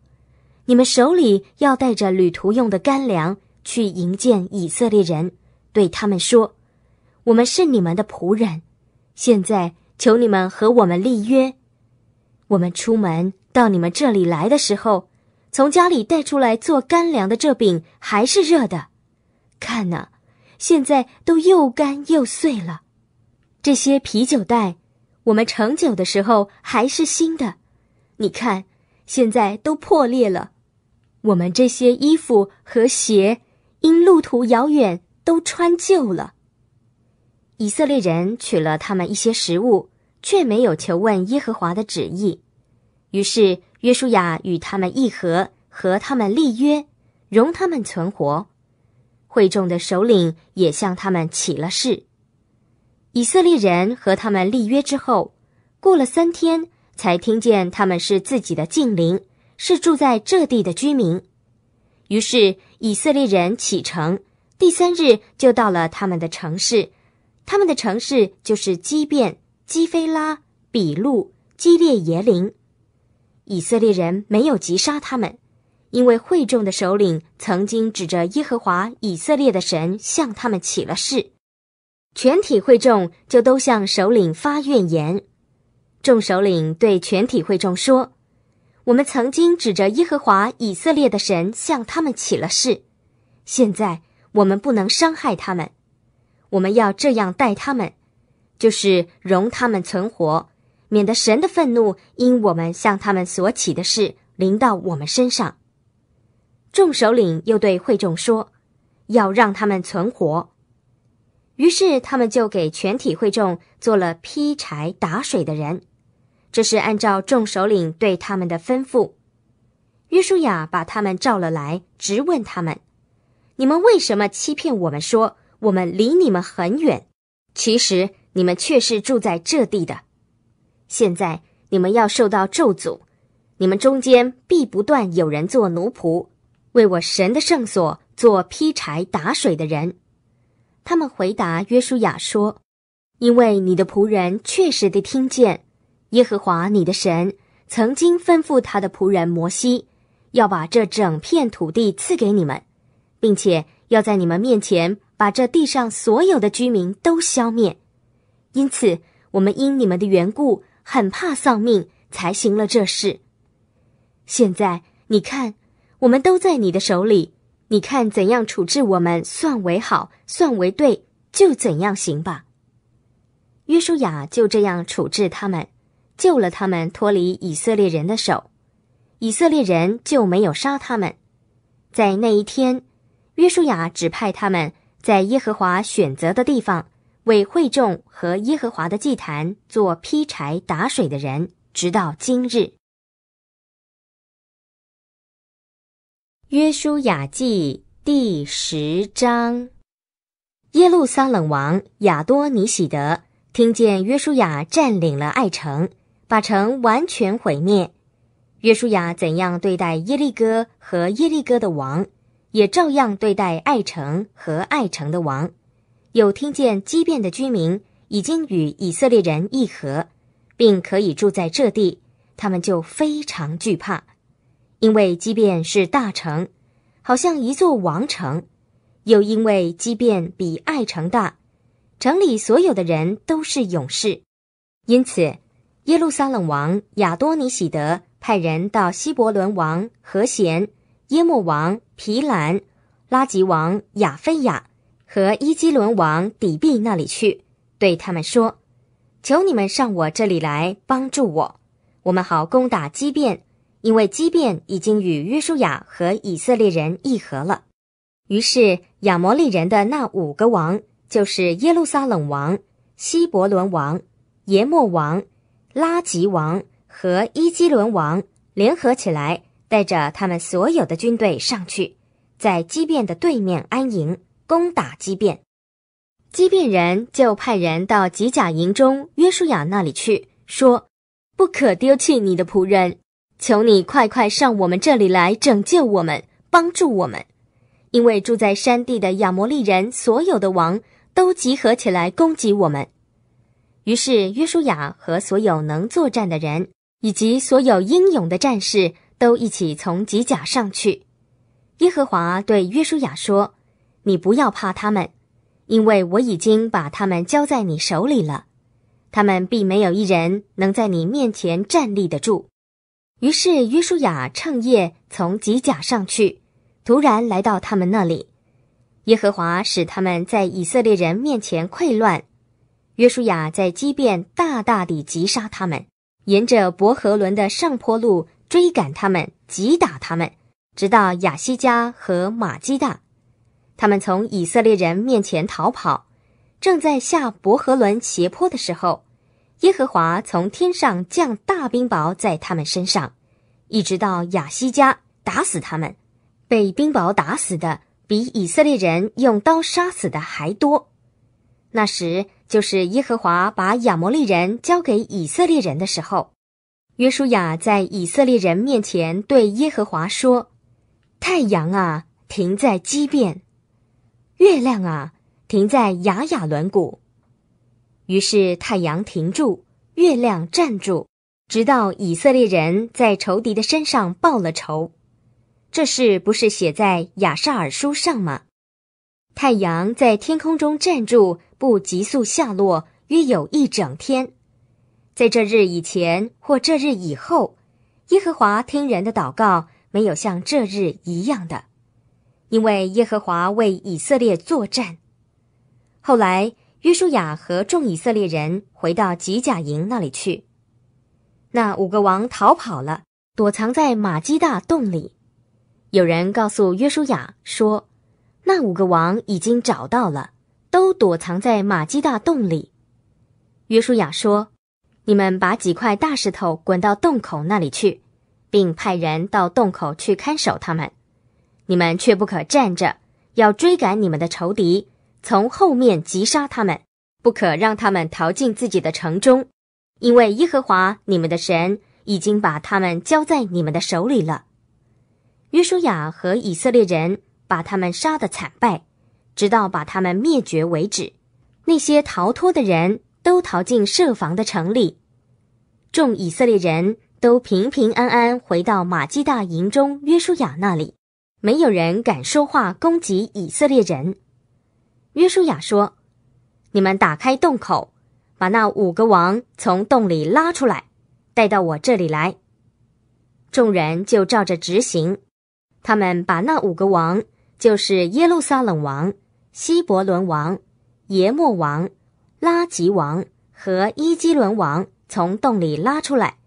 你们手里要带着旅途用的干粮去迎接以色列人，对他们说：‘我们是你们的仆人，现在求你们和我们立约。我们出门到你们这里来的时候。’”从家里带出来做干粮的这饼还是热的，看呐，现在都又干又碎了。这些啤酒袋，我们盛酒的时候还是新的，你看，现在都破裂了。我们这些衣服和鞋，因路途遥远，都穿旧了。以色列人取了他们一些食物，却没有求问耶和华的旨意，于是。约书亚与他们议和，和他们立约，容他们存活。会众的首领也向他们起了誓。以色列人和他们立约之后，过了三天，才听见他们是自己的近邻，是住在这地的居民。于是以色列人启程，第三日就到了他们的城市。他们的城市就是基变、基菲拉、比路、基列耶林。以色列人没有击杀他们，因为会众的首领曾经指着耶和华以色列的神向他们起了誓。全体会众就都向首领发怨言。众首领对全体会众说：“我们曾经指着耶和华以色列的神向他们起了誓，现在我们不能伤害他们，我们要这样待他们，就是容他们存活。”免得神的愤怒因我们向他们所起的事临到我们身上。众首领又对会众说：“要让他们存活。”于是他们就给全体会众做了劈柴、打水的人。这是按照众首领对他们的吩咐。约书亚把他们召了来，直问他们：“你们为什么欺骗我们说我们离你们很远？其实你们却是住在这地的。”现在你们要受到咒诅，你们中间必不断有人做奴仆，为我神的圣所做劈柴打水的人。他们回答约书亚说：“因为你的仆人确实的听见，耶和华你的神曾经吩咐他的仆人摩西，要把这整片土地赐给你们，并且要在你们面前把这地上所有的居民都消灭。因此，我们因你们的缘故。”很怕丧命，才行了这事。现在你看，我们都在你的手里，你看怎样处置我们算为好，算为对，就怎样行吧。约书亚就这样处置他们，救了他们脱离以色列人的手，以色列人就没有杀他们。在那一天，约书亚指派他们在耶和华选择的地方。为会众和耶和华的祭坛做劈柴打水的人，直到今日。约书亚记第十章，耶路撒冷王亚多尼喜德听见约书亚占领了爱城，把城完全毁灭。约书亚怎样对待耶利哥和耶利哥的王，也照样对待爱城和爱城的王。有听见畸变的居民已经与以色列人议和，并可以住在这地，他们就非常惧怕，因为畸变是大城，好像一座王城，又因为畸变比爱城大，城里所有的人都是勇士，因此耶路撒冷王亚多尼喜德派人到西伯伦王和贤、耶莫王皮兰、拉吉王亚菲亚。和伊基伦王底壁那里去，对他们说：“求你们上我这里来帮助我，我们好攻打基变，因为基变已经与约书亚和以色列人议和了。”于是亚摩利人的那五个王，就是耶路撒冷王、希伯伦王、耶摩王、拉吉王和伊基伦王，联合起来，带着他们所有的军队上去，在基变的对面安营。攻打机变。机变人就派人到机甲营中约书亚那里去，说：“不可丢弃你的仆人，求你快快上我们这里来拯救我们，帮助我们，因为住在山地的亚摩利人所有的王都集合起来攻击我们。”于是约书亚和所有能作战的人，以及所有英勇的战士，都一起从机甲上去。耶和华对约书亚说。你不要怕他们，因为我已经把他们交在你手里了。他们并没有一人能在你面前站立得住。于是约书亚趁夜从吉甲上去，突然来到他们那里。耶和华使他们在以色列人面前溃乱。约书亚在基变大大地击杀他们，沿着伯和伦的上坡路追赶他们，击打他们，直到亚西加和马基大。他们从以色列人面前逃跑，正在下伯和伦斜坡的时候，耶和华从天上降大冰雹在他们身上，一直到雅西加打死他们。被冰雹打死的比以色列人用刀杀死的还多。那时就是耶和华把亚摩利人交给以色列人的时候。约书亚在以色列人面前对耶和华说：“太阳啊，停在畸变。”月亮啊，停在雅雅轮谷。于是太阳停住，月亮站住，直到以色列人在仇敌的身上报了仇。这事不是写在雅沙尔书上吗？太阳在天空中站住，不急速下落，约有一整天。在这日以前或这日以后，耶和华听人的祷告，没有像这日一样的。因为耶和华为以色列作战，后来约书亚和众以色列人回到吉甲营那里去，那五个王逃跑了，躲藏在马基大洞里。有人告诉约书亚说：“那五个王已经找到了，都躲藏在马基大洞里。”约书亚说：“你们把几块大石头滚到洞口那里去，并派人到洞口去看守他们。”你们却不可站着，要追赶你们的仇敌，从后面击杀他们，不可让他们逃进自己的城中，因为耶和华你们的神已经把他们交在你们的手里了。约书亚和以色列人把他们杀得惨败，直到把他们灭绝为止。那些逃脱的人都逃进设防的城里，众以色列人都平平安安回到马基大营中，约书亚那里。没有人敢说话攻击以色列人。约书亚说：“你们打开洞口，把那五个王从洞里拉出来，带到我这里来。”众人就照着执行。他们把那五个王，就是耶路撒冷王、希伯伦王、耶莫王、拉吉王和伊基伦王，从洞里拉出来，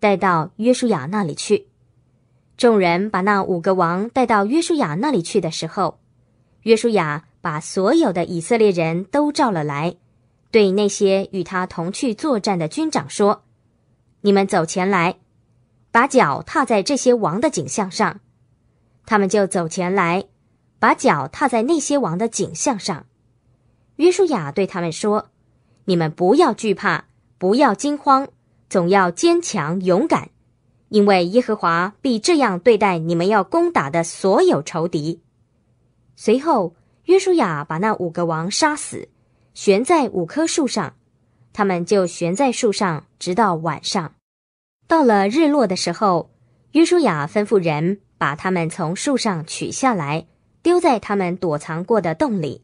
带到约书亚那里去。众人把那五个王带到约书亚那里去的时候，约书亚把所有的以色列人都召了来，对那些与他同去作战的军长说：“你们走前来，把脚踏在这些王的景象上。”他们就走前来，把脚踏在那些王的景象上。约书亚对他们说：“你们不要惧怕，不要惊慌，总要坚强勇敢。”因为耶和华必这样对待你们要攻打的所有仇敌。随后，约书亚把那五个王杀死，悬在五棵树上。他们就悬在树上，直到晚上。到了日落的时候，约书亚吩咐人把他们从树上取下来，丢在他们躲藏过的洞里，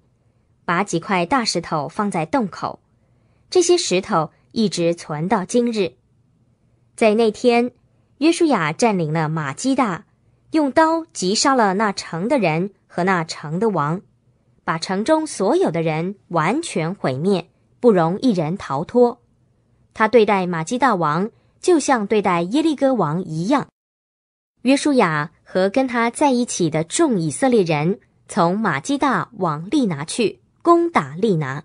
把几块大石头放在洞口。这些石头一直存到今日。在那天。约书亚占领了马基大，用刀击杀了那城的人和那城的王，把城中所有的人完全毁灭，不容一人逃脱。他对待玛基大王就像对待耶利哥王一样。约书亚和跟他在一起的众以色列人从玛基大往利拿去攻打利拿，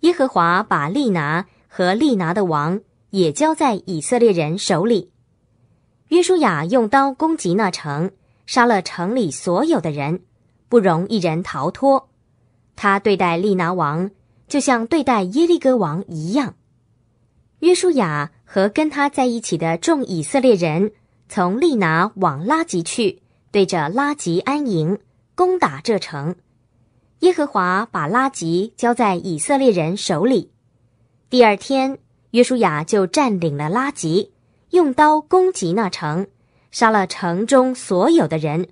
耶和华把利拿和利拿的王也交在以色列人手里。约书亚用刀攻击那城，杀了城里所有的人，不容一人逃脱。他对待利拿王，就像对待耶利哥王一样。约书亚和跟他在一起的众以色列人，从利拿往拉吉去，对着拉吉安营，攻打这城。耶和华把拉吉交在以色列人手里。第二天，约书亚就占领了拉吉。用刀攻击那城，杀了城中所有的人，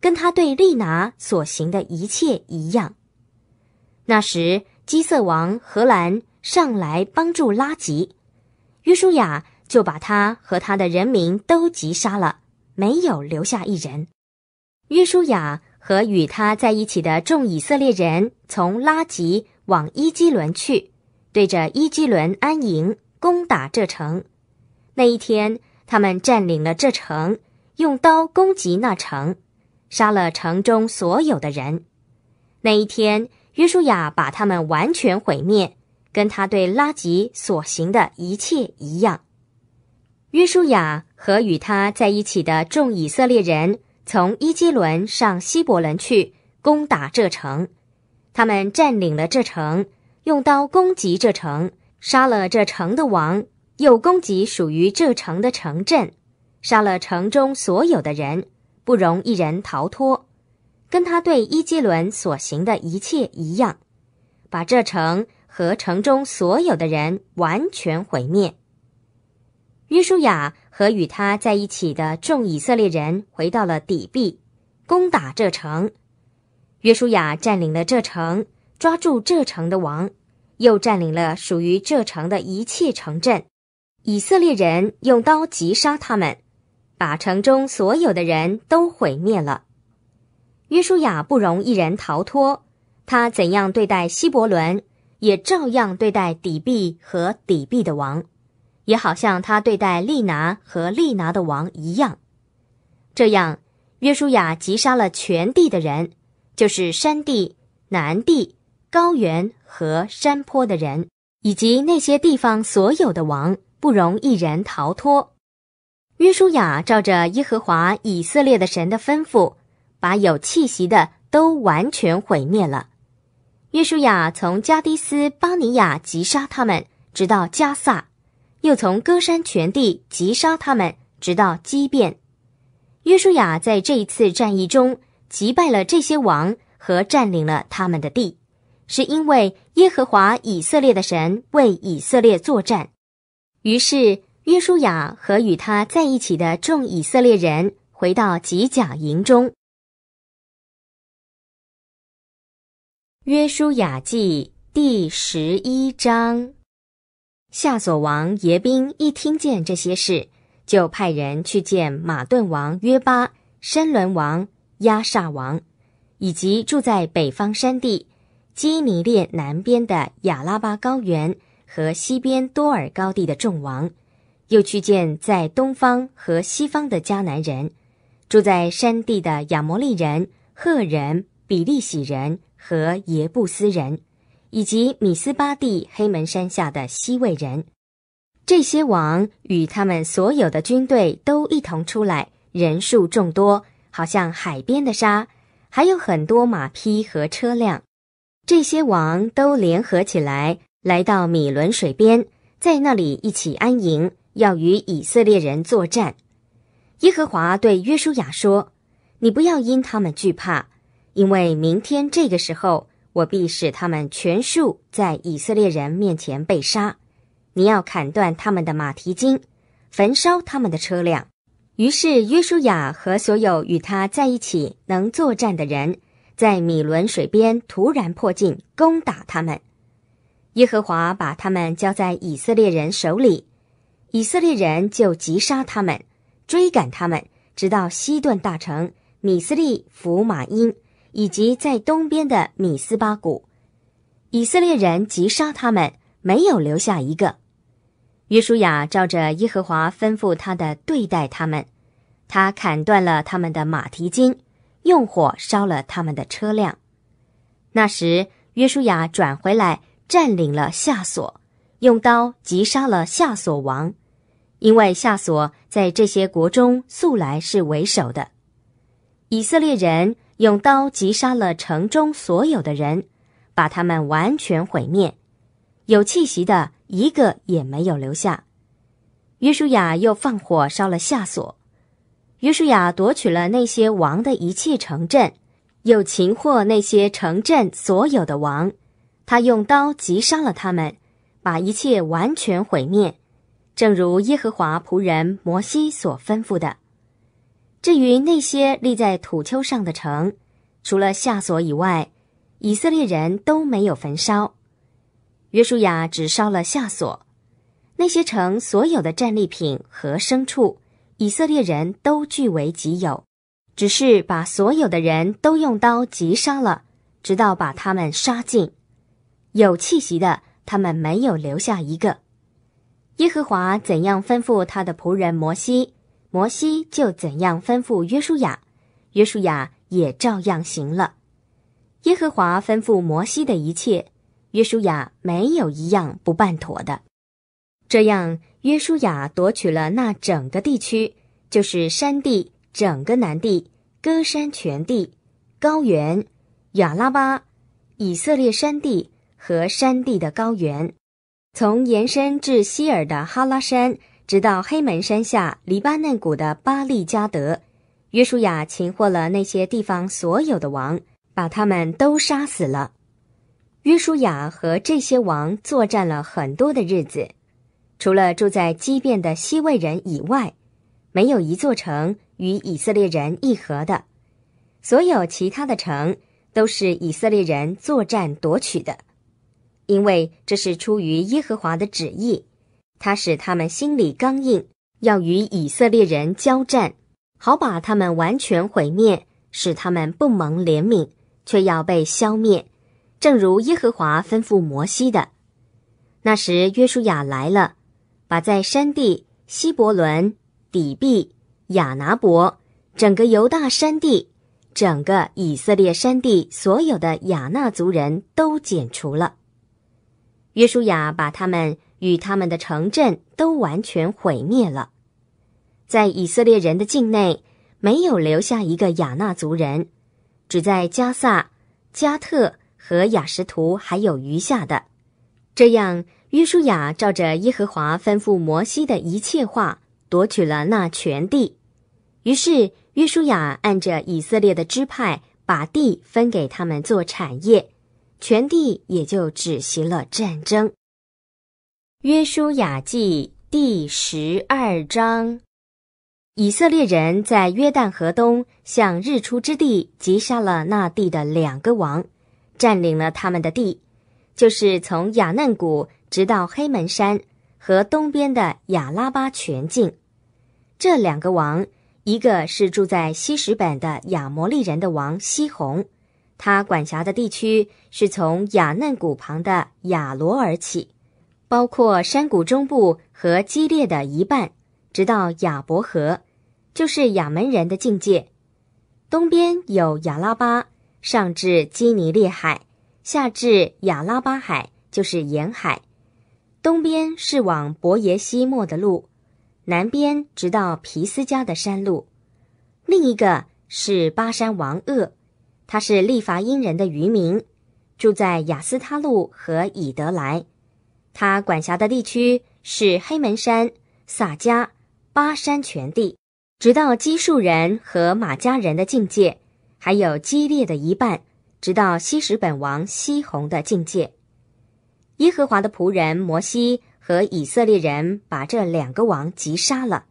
跟他对利拿所行的一切一样。那时基色王荷兰上来帮助拉吉，约书亚就把他和他的人民都击杀，了没有留下一人。约书亚和与他在一起的众以色列人从拉吉往伊基伦去，对着伊基伦安营，攻打这城。那一天，他们占领了这城，用刀攻击那城，杀了城中所有的人。那一天，约书亚把他们完全毁灭，跟他对拉吉所行的一切一样。约书亚和与他在一起的众以色列人从伊基伦上希伯伦去攻打这城，他们占领了这城，用刀攻击这城，杀了这城的王。又攻击属于这城的城镇，杀了城中所有的人，不容一人逃脱，跟他对伊基伦所行的一切一样，把这城和城中所有的人完全毁灭。约书亚和与他在一起的众以色列人回到了底壁，攻打这城。约书亚占领了这城，抓住这城的王，又占领了属于这城的一切城镇。以色列人用刀击杀他们，把城中所有的人都毁灭了。约书亚不容一人逃脱。他怎样对待希伯伦，也照样对待底壁和底壁的王，也好像他对待利拿和利拿的王一样。这样，约书亚击杀了全地的人，就是山地、南地、高原和山坡的人，以及那些地方所有的王。不容一人逃脱。约书亚照着耶和华以色列的神的吩咐，把有气息的都完全毁灭了。约书亚从加迪斯巴尼亚击杀他们，直到加萨；又从歌山全地击杀他们，直到基变。约书亚在这一次战役中击败了这些王和占领了他们的地，是因为耶和华以色列的神为以色列作战。于是约书亚和与他在一起的众以色列人回到吉甲营中。约书亚记第十一章，夏所王耶宾一听见这些事，就派人去见马顿王约巴、申伦王亚煞王，以及住在北方山地基尼列南边的亚拉巴高原。和西边多尔高地的众王，又去见在东方和西方的迦南人，住在山地的亚摩利人、赫人、比利洗人和耶布斯人，以及米斯巴地黑门山下的西魏人。这些王与他们所有的军队都一同出来，人数众多，好像海边的沙，还有很多马匹和车辆。这些王都联合起来。来到米伦水边，在那里一起安营，要与以色列人作战。耶和华对约书亚说：“你不要因他们惧怕，因为明天这个时候，我必使他们全数在以色列人面前被杀。你要砍断他们的马蹄筋，焚烧他们的车辆。”于是约书亚和所有与他在一起能作战的人，在米伦水边突然破近，攻打他们。耶和华把他们交在以色列人手里，以色列人就击杀他们，追赶他们，直到西顿大城米斯利弗马因，以及在东边的米斯巴谷。以色列人击杀他们，没有留下一个。约书亚照着耶和华吩咐他的对待他们，他砍断了他们的马蹄筋，用火烧了他们的车辆。那时，约书亚转回来。占领了夏索，用刀击杀了夏索王，因为夏索在这些国中素来是为首的。以色列人用刀击杀了城中所有的人，把他们完全毁灭，有气息的一个也没有留下。约书亚又放火烧了夏索，约书亚夺取了那些王的一切城镇，又擒获那些城镇所有的王。他用刀击杀了他们，把一切完全毁灭，正如耶和华仆人摩西所吩咐的。至于那些立在土丘上的城，除了夏所以外，以色列人都没有焚烧。约书亚只烧了夏所那些城，所有的战利品和牲畜，以色列人都据为己有，只是把所有的人都用刀击杀了，直到把他们杀尽。有气息的，他们没有留下一个。耶和华怎样吩咐他的仆人摩西，摩西就怎样吩咐约书亚，约书亚也照样行了。耶和华吩咐摩西的一切，约书亚没有一样不办妥的。这样，约书亚夺取了那整个地区，就是山地、整个南地、歌山全地、高原、雅拉巴、以色列山地。和山地的高原，从延伸至西尔的哈拉山，直到黑门山下黎巴嫩谷的巴利加德，约书亚擒获了那些地方所有的王，把他们都杀死了。约书亚和这些王作战了很多的日子，除了住在畸变的西魏人以外，没有一座城与以色列人议和的，所有其他的城都是以色列人作战夺取的。因为这是出于耶和华的旨意，他使他们心里刚硬，要与以色列人交战，好把他们完全毁灭，使他们不蒙怜悯，却要被消灭，正如耶和华吩咐摩西的。那时，约书亚来了，把在山地、希伯伦、底璧、亚拿伯，整个犹大山地、整个以色列山地所有的亚纳族人都剪除了。约书亚把他们与他们的城镇都完全毁灭了，在以色列人的境内没有留下一个亚纳族人，只在加萨、加特和雅什图还有余下的。这样，约书亚照着耶和华吩咐摩西的一切话，夺取了那全地。于是，约书亚按着以色列的支派，把地分给他们做产业。全地也就止息了战争。约书亚记第十二章，以色列人在约旦河东向日出之地击杀了那地的两个王，占领了他们的地，就是从亚嫩谷直到黑门山和东边的雅拉巴全境。这两个王，一个是住在西什本的亚摩利人的王西红。他管辖的地区是从雅嫩谷旁的雅罗尔起，包括山谷中部和激烈的一半，直到雅伯河，就是雅门人的境界。东边有雅拉巴，上至基尼列海，下至雅拉巴海，就是沿海。东边是往伯耶西莫的路，南边直到皮斯加的山路。另一个是巴山王鄂。他是利伐因人的渔民，住在雅斯他路和以德莱。他管辖的地区是黑门山、撒迦、巴山全地，直到基述人和马加人的境界，还有激烈的一半，直到西什本王西宏的境界。耶和华的仆人摩西和以色列人把这两个王击杀了。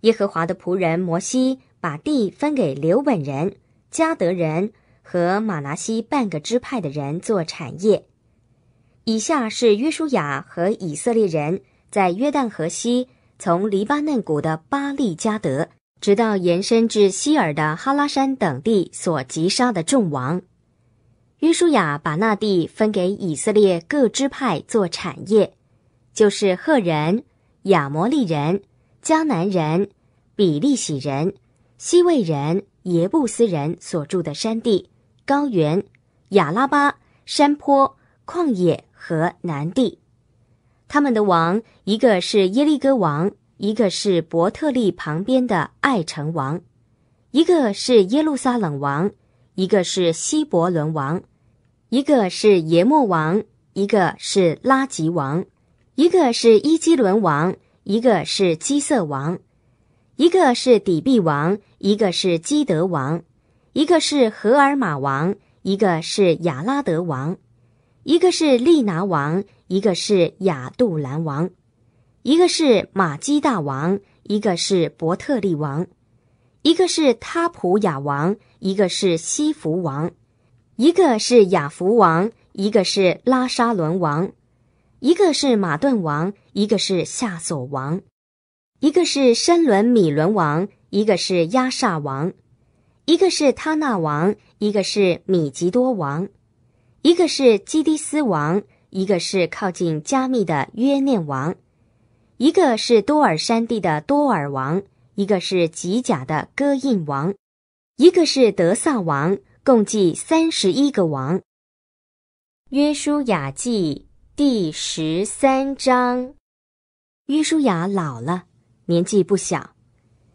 耶和华的仆人摩西把地分给刘本人。加德人和马拿西半个支派的人做产业。以下是约书亚和以色列人在约旦河西，从黎巴嫩谷的巴利加德，直到延伸至西尔的哈拉山等地所击杀的众王。约书亚把那地分给以色列各支派做产业，就是赫人、亚摩利人、迦南人、比利洗人、西魏人。耶布斯人所住的山地、高原、亚拉巴山坡、旷野和南地，他们的王，一个是耶利哥王，一个是伯特利旁边的爱城王，一个是耶路撒冷王，一个是希伯伦王，一个是耶莫王，一个是拉吉王，一个是伊基伦王，一个是基色王。一个是底壁王，一个是基德王，一个是荷尔马王，一个是亚拉德王，一个是利拿王，一个是亚杜兰王，一个是马基大王，一个是伯特利王，一个是塔普亚王，一个是西弗王，一个是亚福王，一个是拉沙伦王，一个是马顿王，一个是夏索王。一个是申伦米伦王，一个是亚煞王，一个是他那王，一个是米吉多王，一个是基迪斯王，一个是靠近加密的约念王，一个是多尔山地的多尔王，一个是吉甲的戈印王，一个是德萨王，共计三十一个王。约书亚记第十三章，约书亚老了。年纪不小，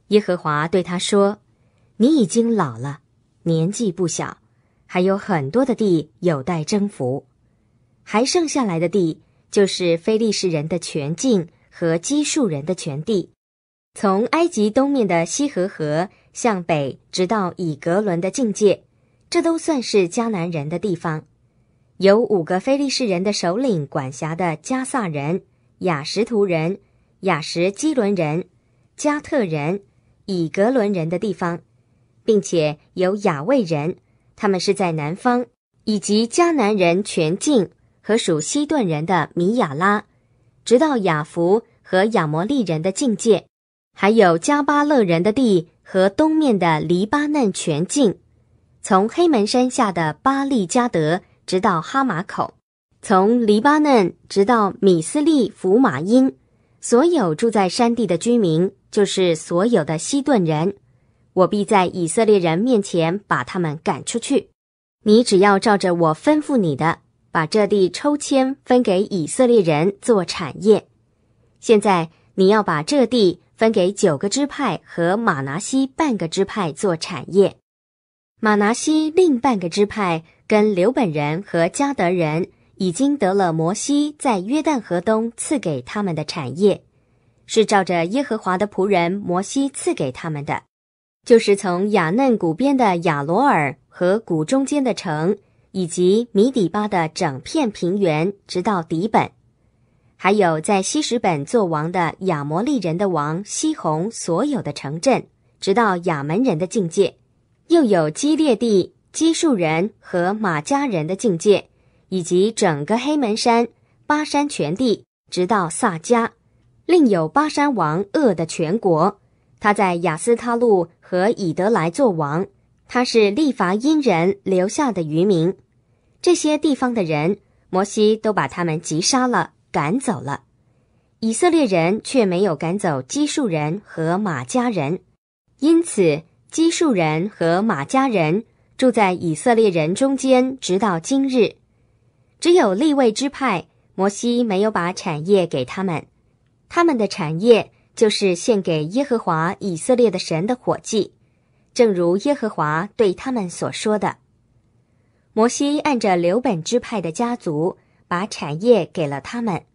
耶和华对他说：“你已经老了，年纪不小，还有很多的地有待征服，还剩下来的地就是非利士人的全境和基数人的全地，从埃及东面的西河河向北，直到以格伦的境界，这都算是迦南人的地方。有五个非利士人的首领管辖的加萨人、雅什图人。”雅什基伦人、加特人、以格伦人的地方，并且有雅卫人，他们是在南方，以及迦南人全境和属西顿人的米亚拉，直到雅弗和亚摩利人的境界，还有加巴勒人的地和东面的黎巴嫩全境，从黑门山下的巴利加德直到哈马口，从黎巴嫩直到米斯利福马因。所有住在山地的居民，就是所有的西顿人，我必在以色列人面前把他们赶出去。你只要照着我吩咐你的，把这地抽签分给以色列人做产业。现在你要把这地分给九个支派和马拿西半个支派做产业，马拿西另半个支派跟刘本人和加德人。已经得了摩西在约旦河东赐给他们的产业，是照着耶和华的仆人摩西赐给他们的，就是从雅嫩谷边的雅罗尔和谷中间的城，以及米底巴的整片平原，直到底本；还有在西什本做王的亚摩利人的王西宏所有的城镇，直到亚门人的境界，又有基列地基述人和马加人的境界。以及整个黑门山、巴山全地，直到萨迦。另有巴山王厄的全国。他在雅斯他路和以德来做王。他是利伐因人留下的渔民。这些地方的人，摩西都把他们击杀了，赶走了。以色列人却没有赶走基述人和马家人，因此基述人和马家人住在以色列人中间，直到今日。只有立位之派，摩西没有把产业给他们，他们的产业就是献给耶和华以色列的神的火祭，正如耶和华对他们所说的。摩西按着刘本支派的家族，把产业给了他们，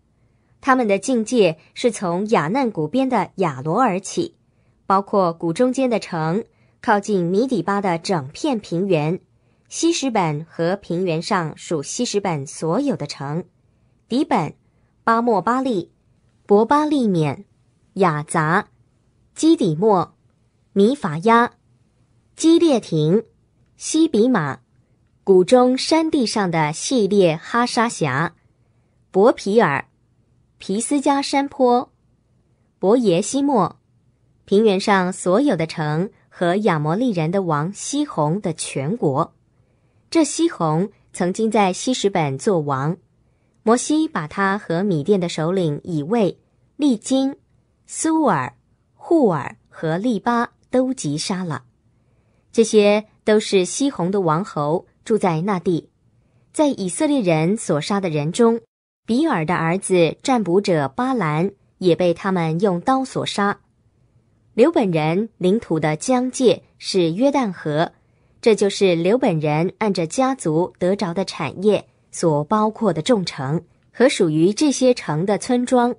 他们的境界是从亚嫩谷边的雅罗而起，包括谷中间的城，靠近米底巴的整片平原。西什本和平原上属西什本所有的城：底本、巴莫巴利、博巴利缅、雅杂、基底莫、米法亚、基列廷、西比马、谷中山地上的系列哈沙峡、博皮尔、皮斯加山坡、博耶西莫。平原上所有的城和亚摩利人的王西红的全国。这西宏曾经在西什本做王，摩西把他和米甸的首领以卫、利金、苏尔、户尔和利巴都击杀。了这些都是西宏的王侯，住在那地。在以色列人所杀的人中，比尔的儿子占卜者巴兰也被他们用刀所杀。刘本人领土的疆界是约旦河。这就是刘本人按着家族得着的产业所包括的众城和属于这些城的村庄。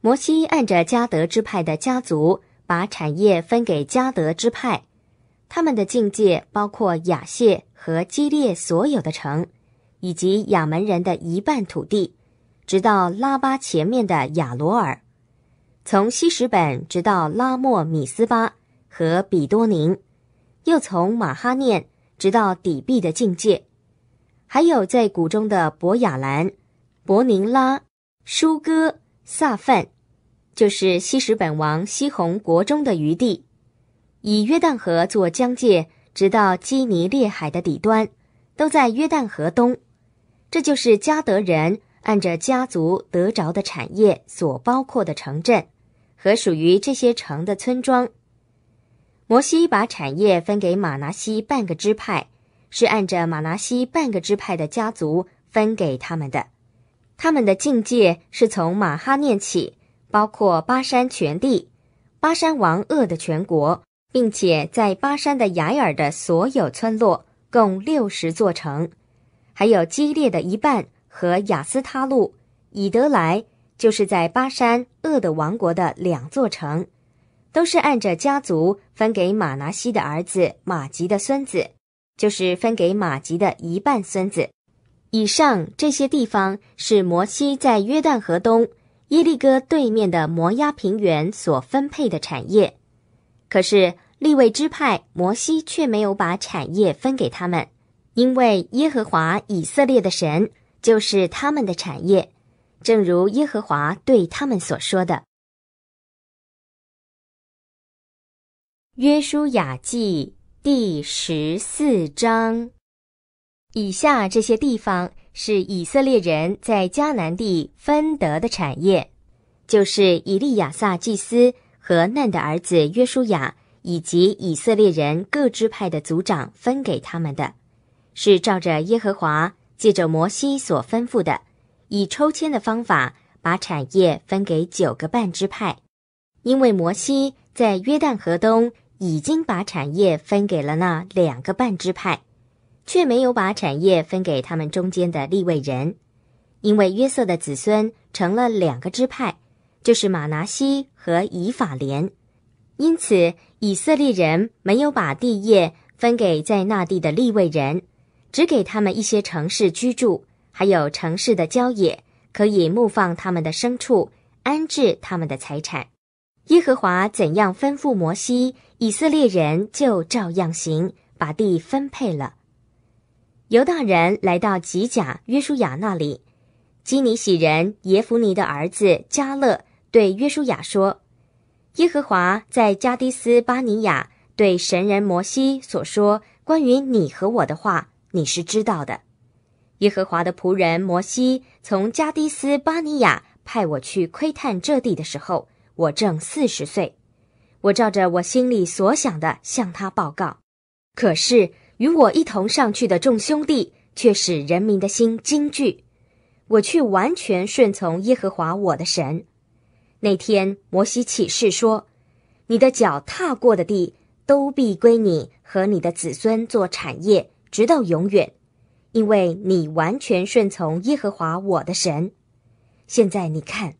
摩西按着加德支派的家族把产业分给加德支派，他们的境界包括雅谢和基列所有的城，以及亚门人的一半土地，直到拉巴前面的亚罗尔，从西什本直到拉莫米斯巴和比多宁。又从马哈念直到底壁的境界，还有在谷中的博雅兰、伯宁拉、舒哥、萨范，就是西什本王西宏国中的余地，以约旦河做疆界，直到基尼列海的底端，都在约旦河东。这就是加德人按着家族得着的产业所包括的城镇和属于这些城的村庄。摩西把产业分给马拿西半个支派，是按着马拿西半个支派的家族分给他们的。他们的境界是从马哈念起，包括巴山全地、巴山王鄂的全国，并且在巴山的雅尔的所有村落，共六十座城，还有激烈的一半和雅斯他路、以德莱，就是在巴山鄂的王国的两座城。都是按着家族分给马拿西的儿子马吉的孙子，就是分给马吉的一半孙子。以上这些地方是摩西在约旦河东耶利哥对面的摩押平原所分配的产业。可是利未支派摩西却没有把产业分给他们，因为耶和华以色列的神就是他们的产业，正如耶和华对他们所说的。约书亚记第十四章，以下这些地方是以色列人在迦南地分得的产业，就是以利亚撒祭司和嫩的儿子约书亚以及以色列人各支派的族长分给他们的，是照着耶和华借着摩西所吩咐的，以抽签的方法把产业分给九个半支派，因为摩西在约旦河东。已经把产业分给了那两个半支派，却没有把产业分给他们中间的立位人，因为约瑟的子孙成了两个支派，就是马拿西和以法莲，因此以色列人没有把地业分给在那地的立位人，只给他们一些城市居住，还有城市的郊野可以牧放他们的牲畜，安置他们的财产。耶和华怎样吩咐摩西？以色列人就照样行，把地分配了。犹大人来到吉甲约书亚那里，基尼喜人耶弗尼的儿子加勒对约书亚说：“耶和华在加迪斯巴尼亚对神人摩西所说关于你和我的话，你是知道的。耶和华的仆人摩西从加迪斯巴尼亚派我去窥探这地的时候，我正四十岁。”我照着我心里所想的向他报告，可是与我一同上去的众兄弟却使人民的心惊惧，我却完全顺从耶和华我的神。那天摩西启示说：“你的脚踏过的地都必归你和你的子孙做产业，直到永远，因为你完全顺从耶和华我的神。”现在你看，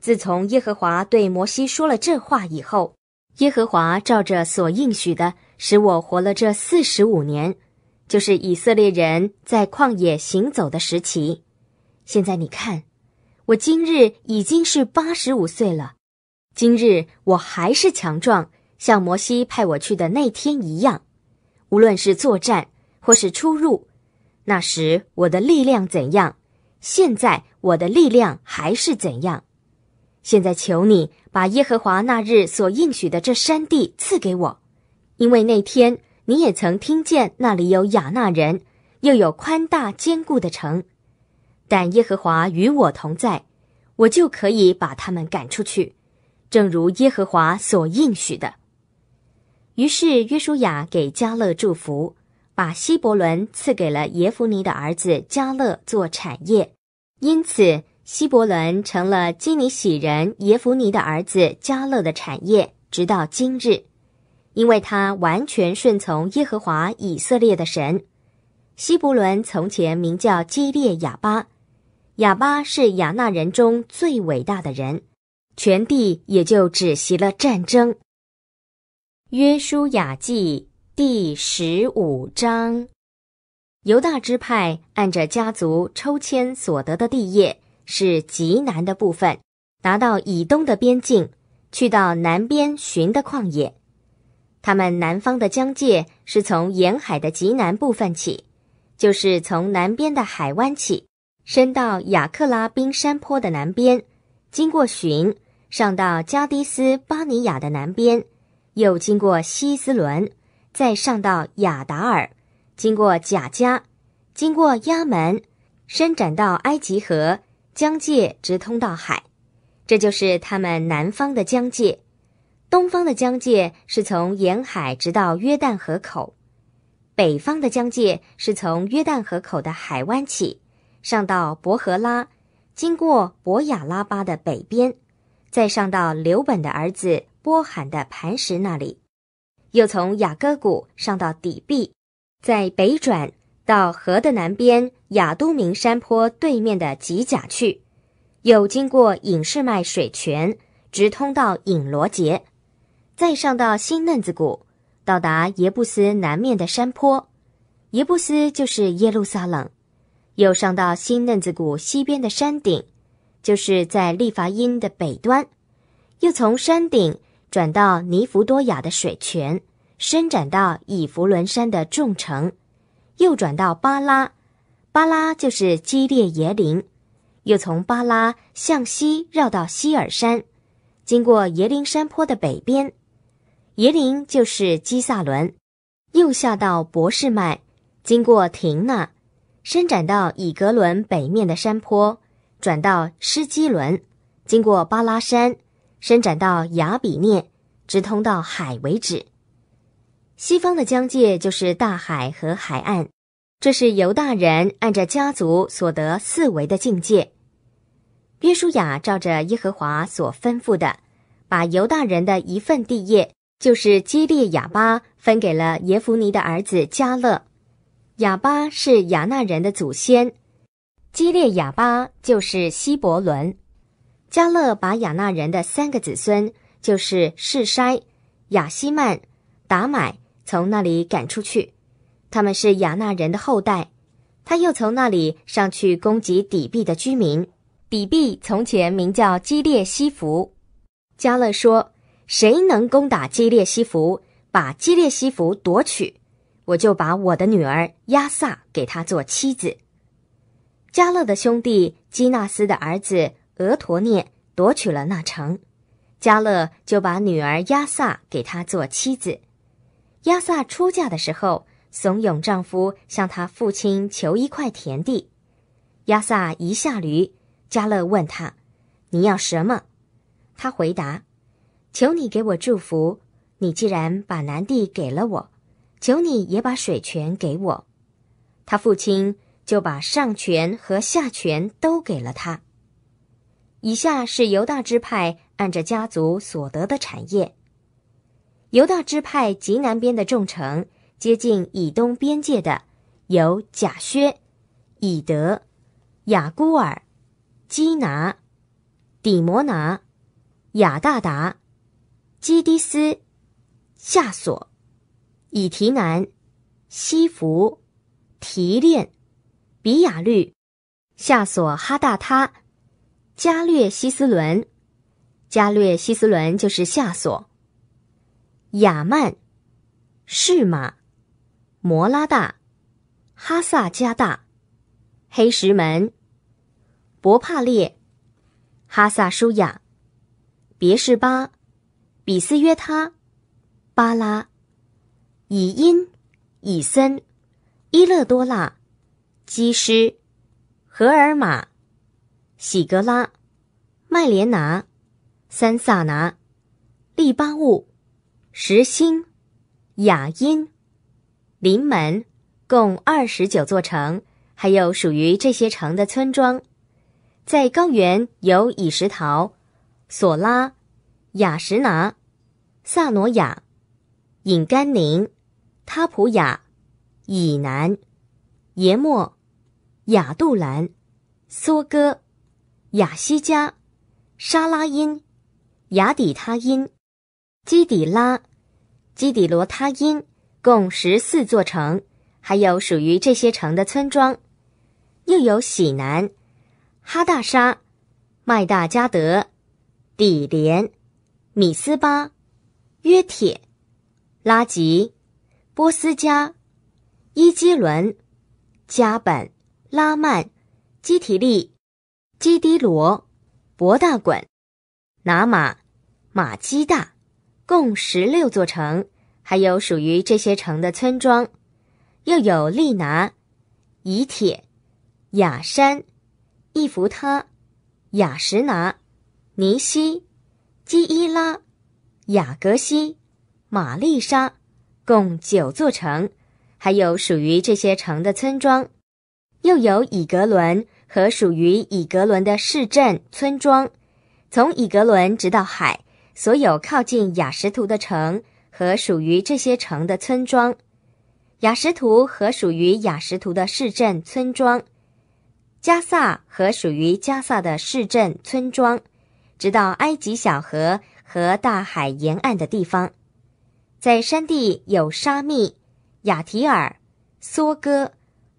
自从耶和华对摩西说了这话以后。耶和华照着所应许的，使我活了这四十五年，就是以色列人在旷野行走的时期。现在你看，我今日已经是八十五岁了，今日我还是强壮，像摩西派我去的那天一样。无论是作战或是出入，那时我的力量怎样，现在我的力量还是怎样。现在求你。把耶和华那日所应许的这山地赐给我，因为那天你也曾听见那里有亚纳人，又有宽大坚固的城。但耶和华与我同在，我就可以把他们赶出去，正如耶和华所应许的。于是约书亚给加勒祝福，把希伯伦赐给了耶夫尼的儿子加勒做产业，因此。希伯伦成了基尼喜人耶夫尼的儿子加勒的产业，直到今日，因为他完全顺从耶和华以色列的神。希伯伦从前名叫基列亚巴，亚巴是亚纳人中最伟大的人，全地也就止息了战争。约书亚记第十五章，犹大支派按着家族抽签所得的地业。是极南的部分，达到以东的边境，去到南边寻的旷野。他们南方的疆界是从沿海的极南部分起，就是从南边的海湾起，伸到雅克拉冰山坡的南边，经过寻，上到加迪斯巴尼亚的南边，又经过西斯伦，再上到雅达尔，经过贾加，经过亚门，伸展到埃及河。江界直通到海，这就是他们南方的江界；东方的江界是从沿海直到约旦河口；北方的江界是从约旦河口的海湾起，上到伯荷拉，经过伯雅拉巴的北边，再上到刘本的儿子波罕的磐石那里，又从雅各谷上到底壁，在北转到河的南边。亚都明山坡对面的吉甲去，又经过隐士麦水泉，直通到隐罗杰，再上到新嫩子谷，到达耶布斯南面的山坡，耶布斯就是耶路撒冷，又上到新嫩子谷西边的山顶，就是在利伐因的北端，又从山顶转到尼弗多雅的水泉，伸展到以弗伦山的众城，又转到巴拉。巴拉就是基列耶林，又从巴拉向西绕到希尔山，经过耶林山坡的北边，耶林就是基萨伦，又下到博士麦，经过廷纳，伸展到以格伦北面的山坡，转到施基伦，经过巴拉山，伸展到雅比涅，直通到海为止。西方的疆界就是大海和海岸。这是犹大人按着家族所得四维的境界。约书亚照着耶和华所吩咐的，把犹大人的一份地业，就是基列亚巴，分给了耶夫尼的儿子迦勒。亚巴是亚纳人的祖先，基列亚巴就是希伯伦。迦勒把亚纳人的三个子孙，就是士筛、亚希曼、达买，从那里赶出去。他们是亚纳人的后代，他又从那里上去攻击底壁的居民。底壁从前名叫基列西弗。加勒说：“谁能攻打基列西弗，把基列西弗夺取，我就把我的女儿亚萨给他做妻子。”加勒的兄弟基纳斯的儿子俄陀涅夺取了那城，加勒就把女儿亚萨给他做妻子。亚萨出嫁的时候。怂恿丈夫向他父亲求一块田地。亚萨一下驴，加勒问他：“你要什么？”他回答：“求你给我祝福。你既然把南地给了我，求你也把水泉给我。”他父亲就把上泉和下泉都给了他。以下是犹大支派按着家族所得的产业。犹大支派极南边的众城。接近以东边界的有甲薛、以德、雅孤尔、基拿、底摩拿、雅大达、基迪斯、夏索、以提南、西弗、提炼、比雅律、夏索哈大他、加略西斯伦。加略西斯伦就是夏索。亚曼、士马。摩拉大，哈萨加大，黑石门，博帕列，哈萨舒雅、别士巴，比斯约他，巴拉，以因，以森，伊勒多拉，基师，荷尔玛、喜格拉，麦莲拿，三萨拿，利巴物，石心，雅因。临门共二十九座城，还有属于这些城的村庄。在高原有以石陶、索拉、雅什拿、萨诺亚、隐甘宁、塔普亚、以南、耶莫、雅杜兰、梭哥、雅西加、沙拉因、雅底他因、基底拉、基底罗他因。共十四座城，还有属于这些城的村庄，又有喜南、哈大沙、麦大加德、底连、米斯巴、约铁、拉吉、波斯加、伊基伦、加本、拉曼、基提利、基迪罗、博大滚、拿马、马基大，共十六座城。还有属于这些城的村庄，又有利拿、以铁、雅山、易福他、雅什拿、尼西、基伊拉、雅格西、玛丽莎，共九座城。还有属于这些城的村庄，又有以格伦和属于以格伦的市镇村庄，从以格伦直到海，所有靠近雅什图的城。和属于这些城的村庄，雅什图和属于雅什图的市镇村庄，加萨和属于加萨的市镇村庄，直到埃及小河和大海沿岸的地方，在山地有沙密、雅提尔、梭哥、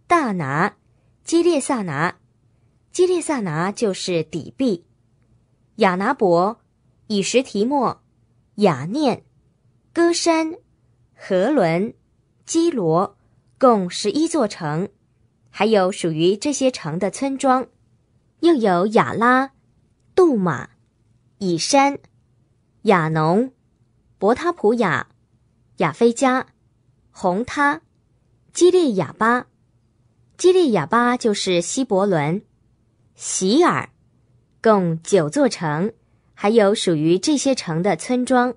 大拿、基列萨拿，基列萨拿就是底壁、亚拿伯、以什提莫、雅念。歌山、河伦、基罗，共十一座城，还有属于这些城的村庄；又有雅拉、杜马、以山、雅农、博塔普雅、亚非加、红他、基列亚巴。基列亚巴就是西伯伦、席尔，共九座城，还有属于这些城的村庄。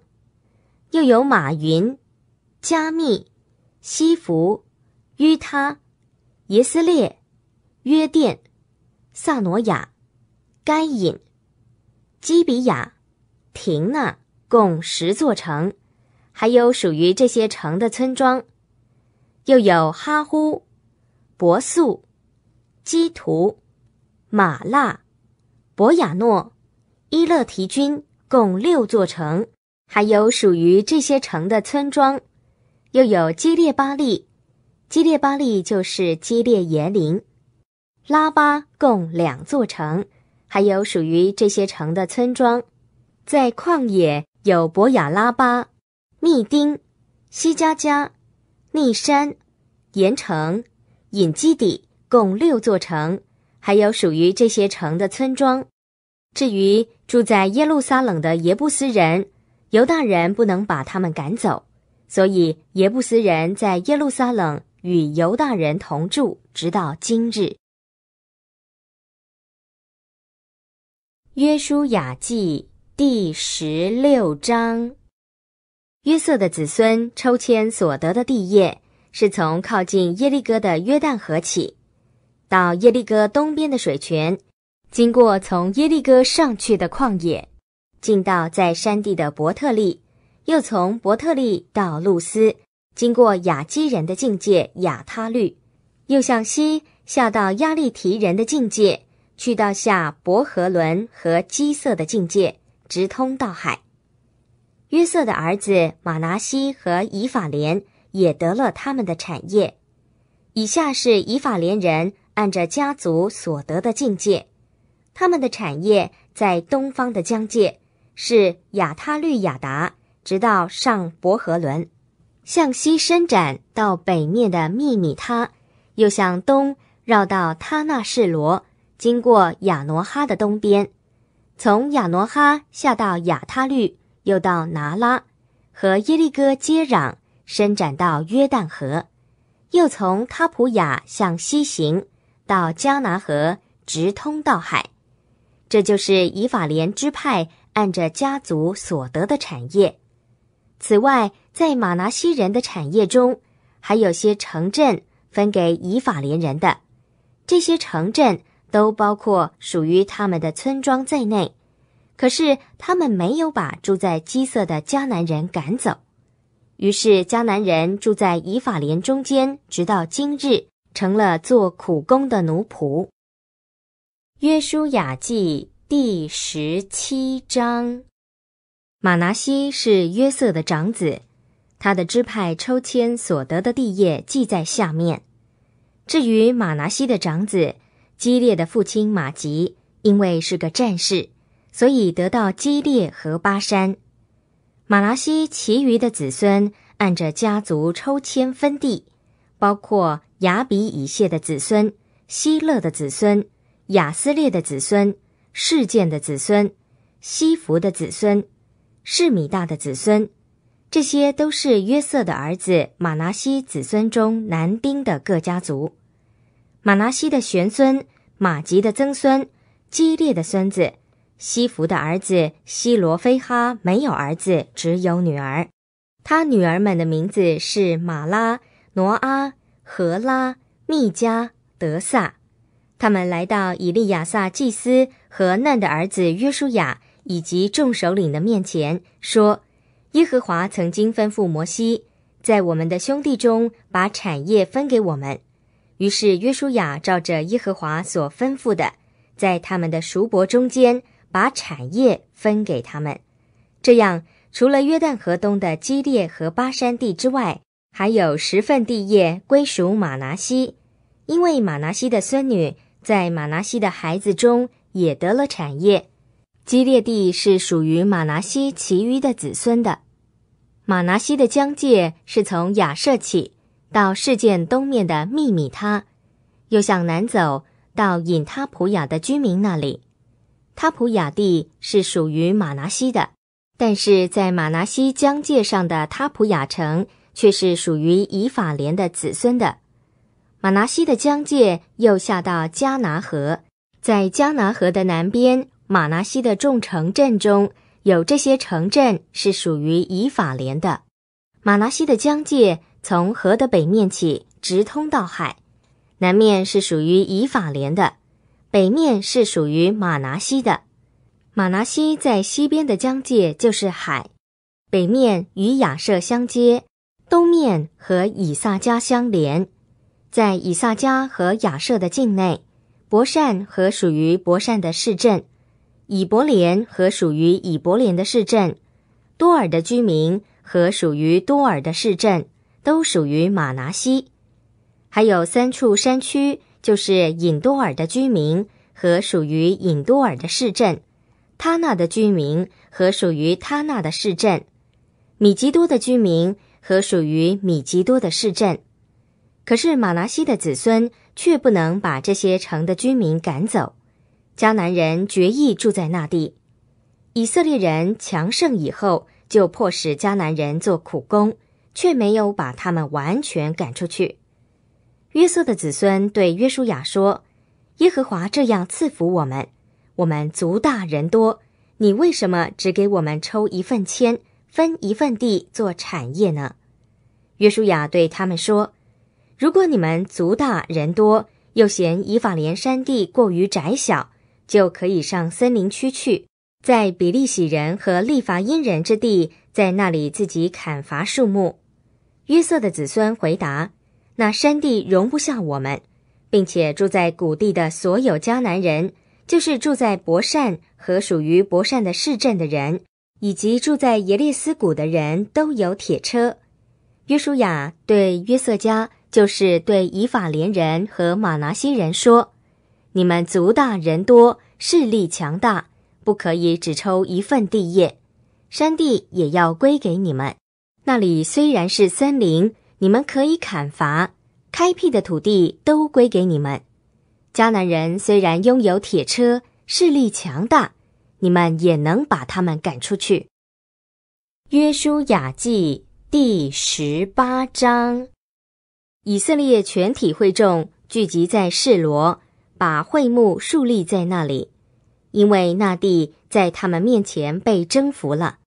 又有马云、加密、西弗、于他、耶斯列、约甸、萨诺亚、该隐、基比亚、廷纳，共十座城；还有属于这些城的村庄。又有哈呼、博素、基图、马拉、博雅诺、伊勒提军，共六座城。还有属于这些城的村庄，又有基列巴利，基列巴利就是基列延林，拉巴共两座城，还有属于这些城的村庄，在旷野有博雅拉巴、密丁、西加加、逆山、盐城、隐基底共六座城，还有属于这些城的村庄。至于住在耶路撒冷的耶布斯人。犹大人不能把他们赶走，所以耶布斯人在耶路撒冷与犹大人同住，直到今日。约书亚记第十六章，约瑟的子孙抽签所得的地业是从靠近耶利哥的约旦河起，到耶利哥东边的水泉，经过从耶利哥上去的旷野。进到在山地的伯特利，又从伯特利到露丝，经过雅基人的境界雅他律，又向西下到亚利提人的境界，去到下伯和伦和基色的境界，直通到海。约瑟的儿子马拿西和以法莲也得了他们的产业。以下是以法莲人按着家族所得的境界，他们的产业在东方的疆界。是亚他律亚达，直到上伯河伦，向西伸展到北面的密米他，又向东绕到他那士罗，经过亚诺哈的东边，从亚诺哈下到亚他律，又到拿拉，和耶利哥接壤，伸展到约旦河，又从喀普雅向西行，到加拿河，直通到海。这就是以法莲支派。按着家族所得的产业。此外，在马拿西人的产业中，还有些城镇分给以法连人的。这些城镇都包括属于他们的村庄在内。可是他们没有把住在基色的迦南人赶走，于是迦南人住在以法连中间，直到今日成了做苦工的奴仆。约书亚记。第十七章，马拿西是约瑟的长子，他的支派抽签所得的地业记在下面。至于马拿西的长子基列的父亲马吉，因为是个战士，所以得到基列和巴山。马拿西其余的子孙按着家族抽签分地，包括雅比以谢的子孙、希勒的子孙、雅斯列的子孙。世件的子孙，西弗的子孙，是米大的子孙，这些都是约瑟的儿子马拿西子孙中男丁的各家族。马拿西的玄孙马吉的曾孙基列的孙子西弗的儿子西罗非哈没有儿子，只有女儿。他女儿们的名字是马拉、挪阿、荷拉、密加、德萨。他们来到以利亚撒祭司。和嫩的儿子约书亚以及众首领的面前说：“耶和华曾经吩咐摩西，在我们的兄弟中把产业分给我们。”于是约书亚照着耶和华所吩咐的，在他们的熟伯中间把产业分给他们。这样，除了约旦河东的基列和巴山地之外，还有十份地业归属马拿西，因为马拿西的孙女在马拿西的孩子中。也得了产业，基列地是属于马拿西其余的子孙的。马拿西的疆界是从雅舍起，到事件东面的秘密他，又向南走到引他普雅的居民那里。他普雅地是属于马拿西的，但是在马拿西疆界上的他普雅城却是属于以法莲的子孙的。马拿西的疆界又下到加拿河。在江拿河的南边，马拿西的众城镇中有这些城镇是属于以法莲的。马拿西的疆界从河的北面起，直通到海；南面是属于以法莲的，北面是属于马拿西的。马拿西在西边的疆界就是海，北面与雅舍相接，东面和以撒加相连。在以撒加和雅舍的境内。博善和属于博善的市镇，以伯连和属于以伯连的市镇，多尔的居民和属于多尔的市镇都属于马拿西。还有三处山区，就是尹多尔的居民和属于尹多尔的市镇，他那的居民和属于他那的市镇，米吉多的居民和属于米吉多的市镇。可是马拿西的子孙。却不能把这些城的居民赶走。迦南人决意住在那地。以色列人强盛以后，就迫使迦南人做苦工，却没有把他们完全赶出去。约瑟的子孙对约书亚说：“耶和华这样赐福我们，我们族大人多，你为什么只给我们抽一份签，分一份地做产业呢？”约书亚对他们说。如果你们足大人多，又嫌以法莲山地过于窄小，就可以上森林区去，在比利洗人和利法因人之地，在那里自己砍伐树木。约瑟的子孙回答：“那山地容不下我们，并且住在谷地的所有迦南人，就是住在博善和属于博善的市镇的人，以及住在耶利斯谷的人，都有铁车。”约书亚对约瑟家。就是对以法连人和马拿西人说：“你们族大人多，势力强大，不可以只抽一份地业，山地也要归给你们。那里虽然是森林，你们可以砍伐，开辟的土地都归给你们。迦南人虽然拥有铁车，势力强大，你们也能把他们赶出去。”约书亚记第十八章。以色列全体会众聚集在示罗，把会幕竖立在那里，因为那地在他们面前被征服了。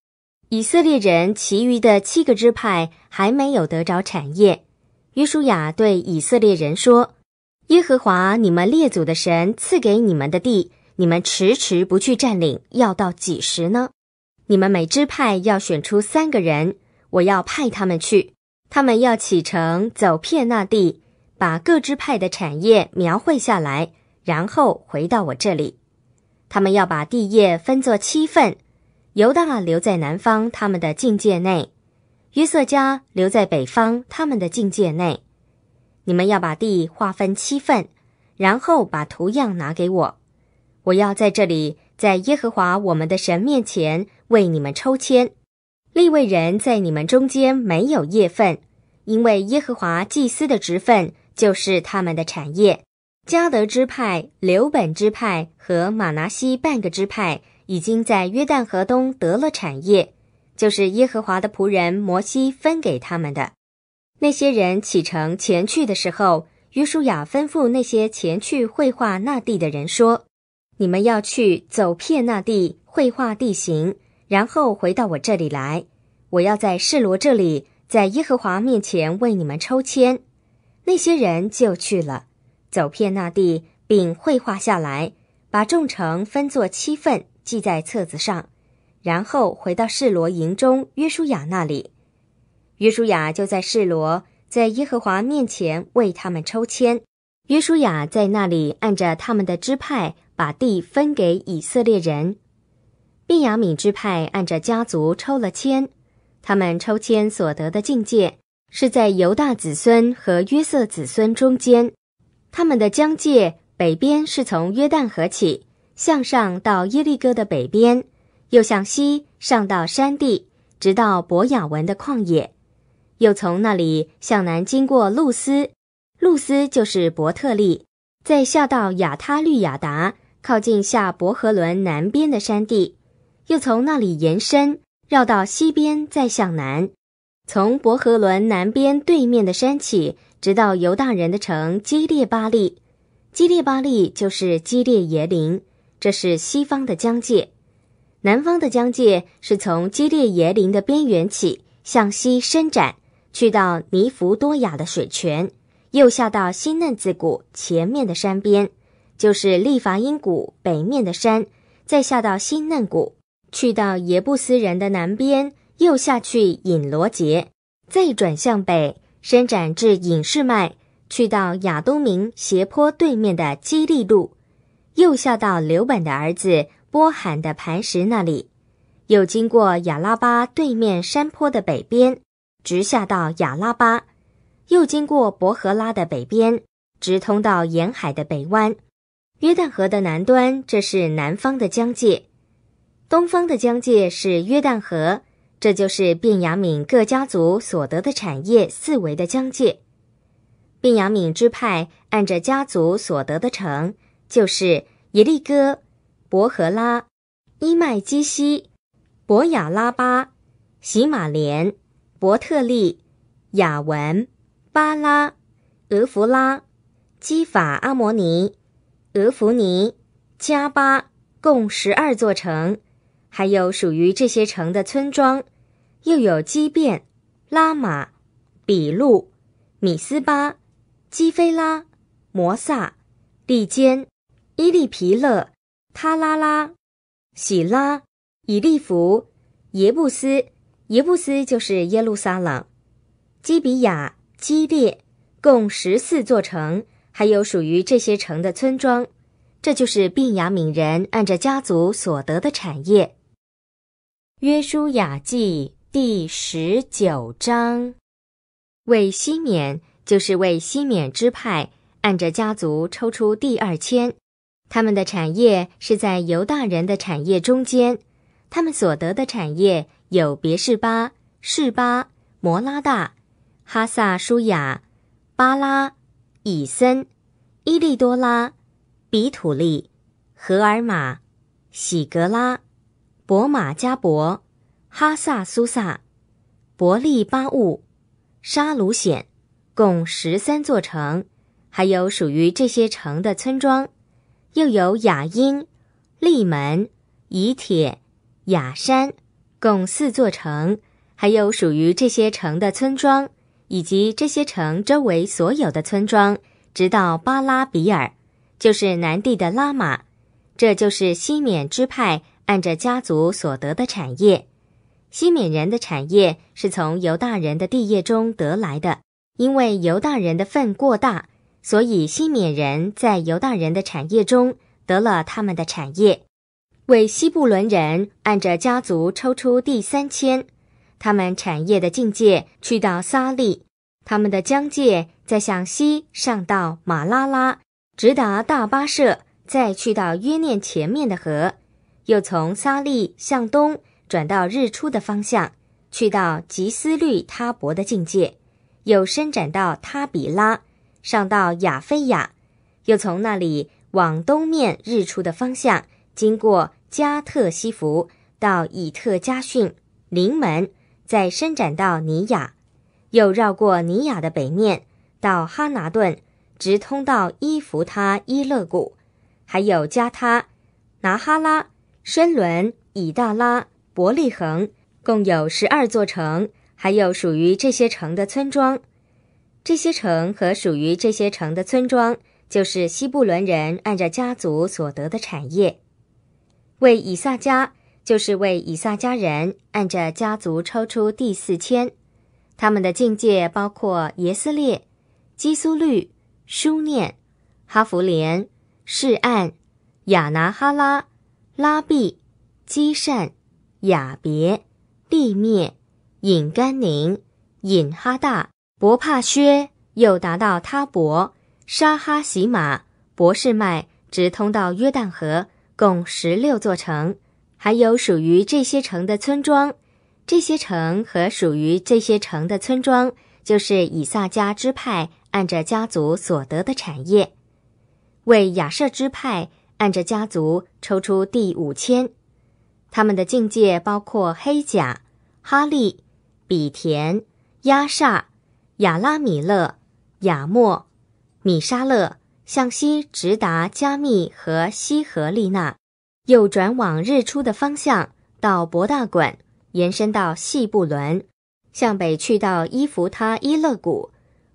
以色列人其余的七个支派还没有得着产业。约书亚对以色列人说：“耶和华你们列祖的神赐给你们的地，你们迟迟不去占领，要到几时呢？你们每支派要选出三个人，我要派他们去。”他们要启程走遍那地，把各支派的产业描绘下来，然后回到我这里。他们要把地业分作七份，犹大留在南方他们的境界内，约瑟家留在北方他们的境界内。你们要把地划分七份，然后把图样拿给我，我要在这里在耶和华我们的神面前为你们抽签。利位人在你们中间没有业份，因为耶和华祭司的职份就是他们的产业。加德支派、刘本支派和马拿西半个支派已经在约旦河东得了产业，就是耶和华的仆人摩西分给他们的。那些人启程前去的时候，约书亚吩咐那些前去绘画那地的人说：“你们要去走遍那地，绘画地形。”然后回到我这里来，我要在示罗这里，在耶和华面前为你们抽签。那些人就去了，走遍那地，并绘画下来，把众城分作七份，记在册子上。然后回到示罗营中，约书亚那里，约书亚就在示罗，在耶和华面前为他们抽签。约书亚在那里按着他们的支派，把地分给以色列人。并雅敏之派按着家族抽了签，他们抽签所得的境界是在犹大子孙和约瑟子孙中间。他们的疆界北边是从约旦河起，向上到耶利哥的北边，又向西上到山地，直到博雅文的旷野，又从那里向南经过露丝，露丝就是伯特利，再下到亚他律亚达，靠近下伯和伦南边的山地。又从那里延伸，绕到西边，再向南，从博荷伦南边对面的山起，直到犹大人的城基列巴利。基列巴利就是基列耶林，这是西方的疆界。南方的疆界是从基列耶林的边缘起，向西伸展，去到尼弗多雅的水泉，又下到新嫩子谷前面的山边，就是利伐因谷北面的山，再下到新嫩谷。去到耶布斯人的南边，又下去引罗杰，再转向北，伸展至隐士脉，去到亚东明斜坡对面的基利路，又下到刘本的儿子波罕的磐石那里，又经过亚拉巴对面山坡的北边，直下到亚拉巴，又经过伯荷拉的北边，直通到沿海的北湾，约旦河的南端，这是南方的疆界。东方的疆界是约旦河，这就是便雅敏各家族所得的产业四围的疆界。便雅敏支派按着家族所得的城，就是耶利哥、伯何拉、伊麦基西、伯雅拉巴、喜马莲、伯特利、雅文、巴拉、俄弗拉、基法阿摩尼、俄弗尼、加巴，共十二座城。还有属于这些城的村庄，又有基变、拉马、比路、米斯巴、基菲拉、摩萨、利坚、伊利皮勒、塔拉拉、喜拉、以利弗、耶布斯。耶布斯就是耶路撒冷。基比亚、基列，共十四座城，还有属于这些城的村庄。这就是病雅悯人按着家族所得的产业。约书亚记第十九章，为西缅就是为西缅支派按着家族抽出第二签。他们的产业是在犹大人的产业中间，他们所得的产业有别是巴、示巴、摩拉大、哈萨舒雅、巴拉、以森、伊利多拉、比土利、荷尔玛、喜格拉。博马加伯、哈萨苏萨、伯利巴兀、沙鲁显，共十三座城，还有属于这些城的村庄；又有雅因、利门、以铁、雅山，共四座城，还有属于这些城的村庄，以及这些城周围所有的村庄，直到巴拉比尔，就是南地的拉玛。这就是西缅支派。按着家族所得的产业，西缅人的产业是从犹大人的地业中得来的。因为犹大人的份过大，所以西缅人在犹大人的产业中得了他们的产业。为西布伦人按着家族抽出第三千，他们产业的境界去到撒利，他们的疆界再向西上到马拉拉，直达大巴舍，再去到约念前面的河。又从萨利向东转到日出的方向，去到吉斯律他伯的境界，又伸展到他比拉，上到亚非亚，又从那里往东面日出的方向，经过加特西弗到以特加逊临门，再伸展到尼亚，又绕过尼亚的北面到哈拿顿，直通到伊弗他伊勒谷，还有加他拿哈拉。申伦、以大拉、伯利恒，共有十二座城，还有属于这些城的村庄。这些城和属于这些城的村庄，就是西布伦人按照家族所得的产业。为以撒家，就是为以撒家人按照家族抽出第四千。他们的境界包括耶斯列、基苏律、书念、哈弗连、示按、亚拿哈拉。拉毕、基善、雅别、利灭、引甘宁、引哈大、博帕薛，又达到他伯、沙哈喜马、博士麦，直通到约旦河，共十六座城，还有属于这些城的村庄。这些城和属于这些城的村庄，就是以撒家支派按着家族所得的产业，为亚舍支派。按着家族抽出第五千，他们的境界包括黑甲、哈利、比田、亚煞、亚拉米勒、亚莫、米沙勒，向西直达加密和西河利纳，又转往日出的方向到博大馆，延伸到西布伦，向北去到伊弗他伊勒谷、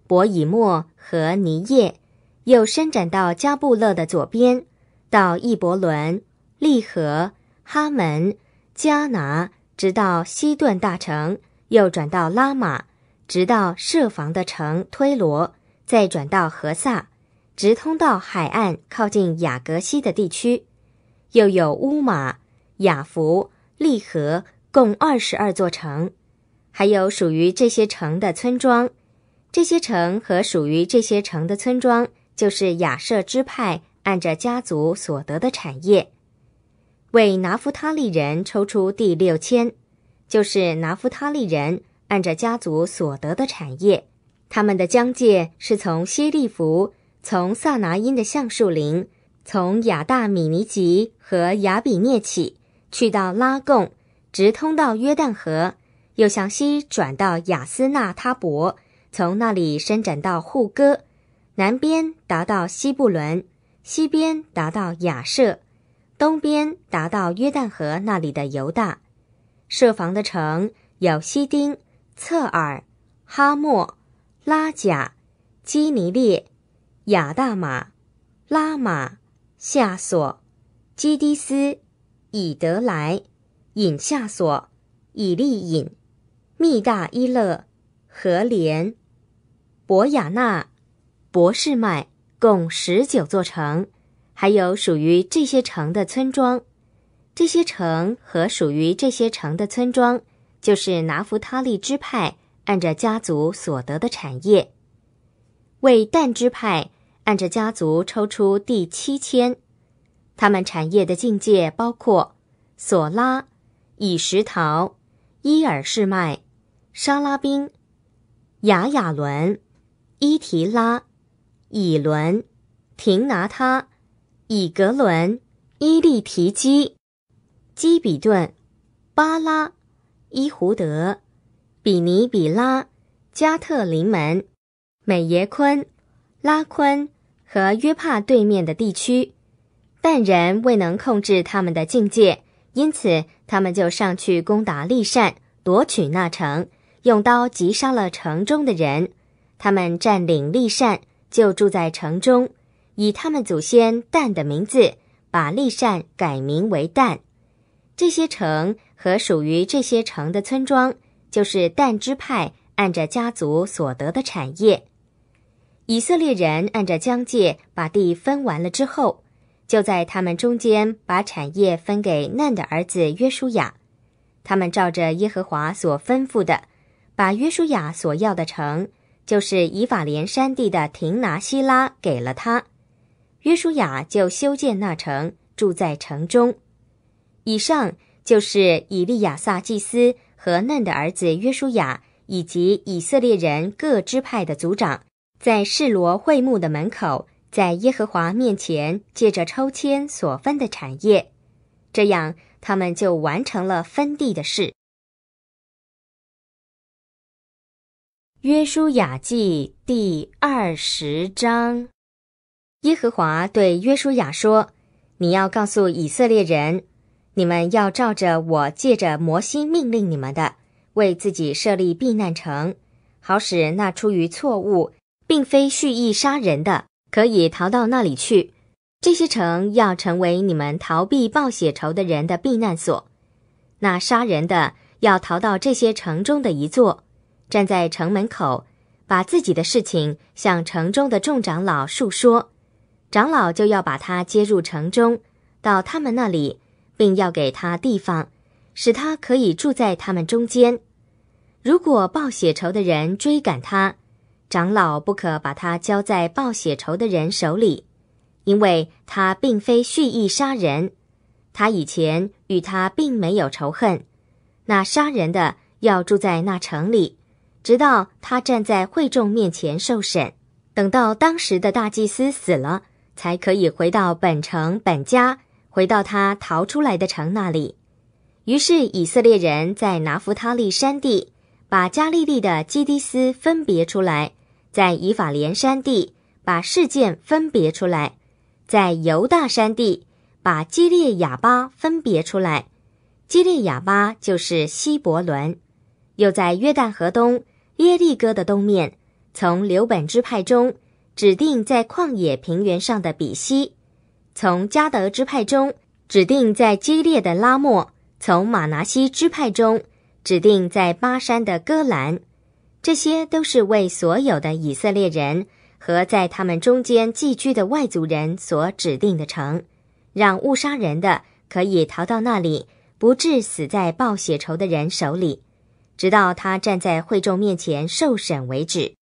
博以莫和尼叶，又伸展到加布勒的左边。到易伯伦、利和、哈门、加拿，直到西顿大城，又转到拉马，直到设防的城推罗，再转到何萨，直通到海岸靠近雅格西的地区，又有乌马、雅弗、利荷，共二十二座城，还有属于这些城的村庄。这些城和属于这些城的村庄，就是亚舍支派。按着家族所得的产业，为拿夫他利人抽出第六千，就是拿夫他利人按着家族所得的产业。他们的疆界是从西利弗，从萨拿因的橡树林，从亚大米尼吉和亚比涅起，去到拉贡，直通到约旦河，又向西转到雅斯纳他伯，从那里伸展到护哥，南边达到西布伦。西边达到雅舍，东边达到约旦河那里的犹大，设防的城有西丁、策尔、哈莫、拉贾、基尼列、亚大马、拉马、夏索、基迪斯、以德莱、尹夏索、以利尹、密大伊勒、何廉、博雅纳、博士麦。共十九座城，还有属于这些城的村庄。这些城和属于这些城的村庄，就是拿弗他利支派按着家族所得的产业；为旦支派按着家族抽出第七千。他们产业的境界包括索拉、以石陶、伊尔士麦、沙拉宾、雅雅伦、伊提拉。以伦、廷拿他、以格伦、伊利提基、基比顿、巴拉、伊胡德、比尼比拉、加特林门、美耶昆、拉昆和约帕对面的地区，但人未能控制他们的境界，因此他们就上去攻打利善，夺取那城，用刀击杀了城中的人。他们占领利善。就住在城中，以他们祖先蛋的名字，把利善改名为蛋。这些城和属于这些城的村庄，就是蛋支派按着家族所得的产业。以色列人按着疆界把地分完了之后，就在他们中间把产业分给嫩的儿子约书亚。他们照着耶和华所吩咐的，把约书亚所要的城。就是以法莲山地的亭拿西拉给了他，约书亚就修建那城，住在城中。以上就是以利亚撒祭司和嫩的儿子约书亚，以及以色列人各支派的族长，在示罗会幕的门口，在耶和华面前借着抽签所分的产业，这样他们就完成了分地的事。约书亚记第二十章，耶和华对约书亚说：“你要告诉以色列人，你们要照着我借着摩西命令你们的，为自己设立避难城，好使那出于错误，并非蓄意杀人的，可以逃到那里去。这些城要成为你们逃避报血仇的人的避难所。那杀人的要逃到这些城中的一座。”站在城门口，把自己的事情向城中的众长老述说，长老就要把他接入城中，到他们那里，并要给他地方，使他可以住在他们中间。如果报血仇的人追赶他，长老不可把他交在报血仇的人手里，因为他并非蓄意杀人，他以前与他并没有仇恨。那杀人的要住在那城里。直到他站在会众面前受审，等到当时的大祭司死了，才可以回到本城本家，回到他逃出来的城那里。于是以色列人在拿弗他利山地把加利利的基迪斯分别出来，在以法莲山地把事件分别出来，在犹大山地把基列亚巴分别出来，基列亚巴就是希伯伦，又在约旦河东。耶利哥的东面，从刘本支派中指定在旷野平原上的比西；从加德支派中指定在激烈的拉莫；从马拿西支派中指定在巴山的戈兰。这些都是为所有的以色列人和在他们中间寄居的外族人所指定的城，让误杀人的可以逃到那里，不致死在报血仇的人手里。直到他站在会众面前受审为止，《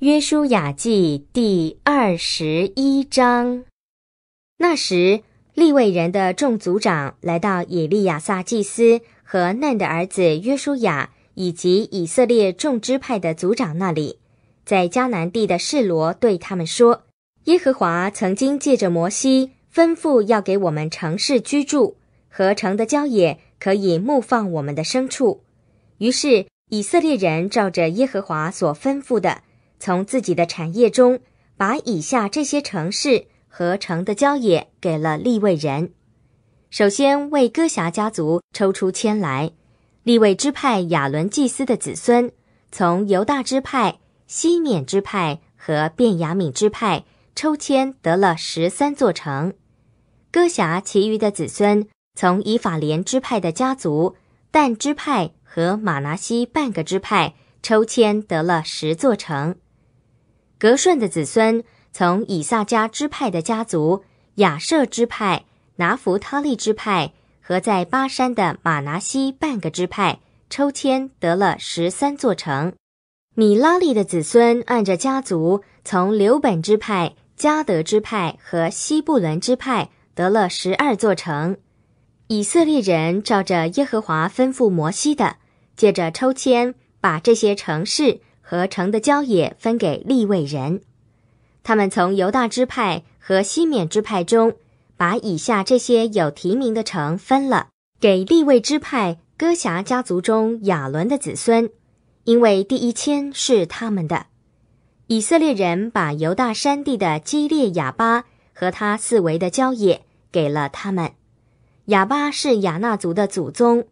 约书亚记》第二十一章。那时，利未人的众族长来到以利亚撒祭司和嫩的儿子约书亚以及以色列众支派的族长那里，在迦南地的示罗对他们说：“耶和华曾经借着摩西吩咐要给我们城市居住和城的郊野，可以牧放我们的牲畜。”于是以色列人照着耶和华所吩咐的，从自己的产业中，把以下这些城市和城的郊野给了利未人。首先为歌侠家族抽出签来，利未支派亚伦祭司的子孙，从犹大支派、西缅支派和便雅敏支派抽签得了十三座城。歌侠其余的子孙从以法莲支派的家族但支派。和马拿西半个支派抽签得了十座城。格顺的子孙从以萨迦支派的家族雅舍支派、拿弗他利支派和在巴山的马拿西半个支派抽签得了十三座城。米拉利的子孙按着家族从刘本支派、加德支派和西布伦支派得了十二座城。以色列人照着耶和华吩咐摩西的。借着抽签，把这些城市和城的郊野分给立位人。他们从犹大支派和西缅支派中，把以下这些有提名的城分了给立位支派歌侠家族中亚伦的子孙，因为第一签是他们的。以色列人把犹大山地的基列亚巴和他四围的郊野给了他们。亚巴是亚纳族的祖宗。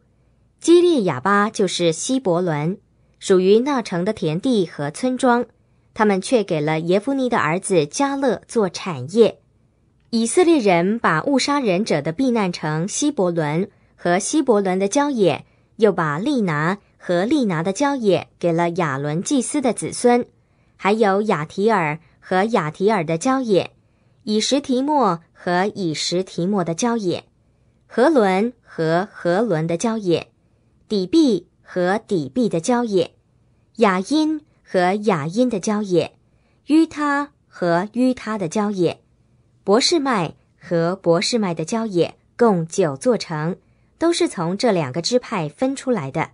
基利亚巴就是希伯伦，属于那城的田地和村庄，他们却给了耶夫尼的儿子加勒做产业。以色列人把误杀人者的避难城希伯伦和希伯伦的郊野，又把利拿和利拿的郊野给了亚伦祭司的子孙，还有雅提尔和雅提尔的郊野，以实提莫和以实提莫的郊野，何伦和何伦的郊野。底壁和底壁的郊野，雅音和雅音的郊野，于他和于他的郊野，博士脉和博士脉的郊野，共九座城，都是从这两个支派分出来的，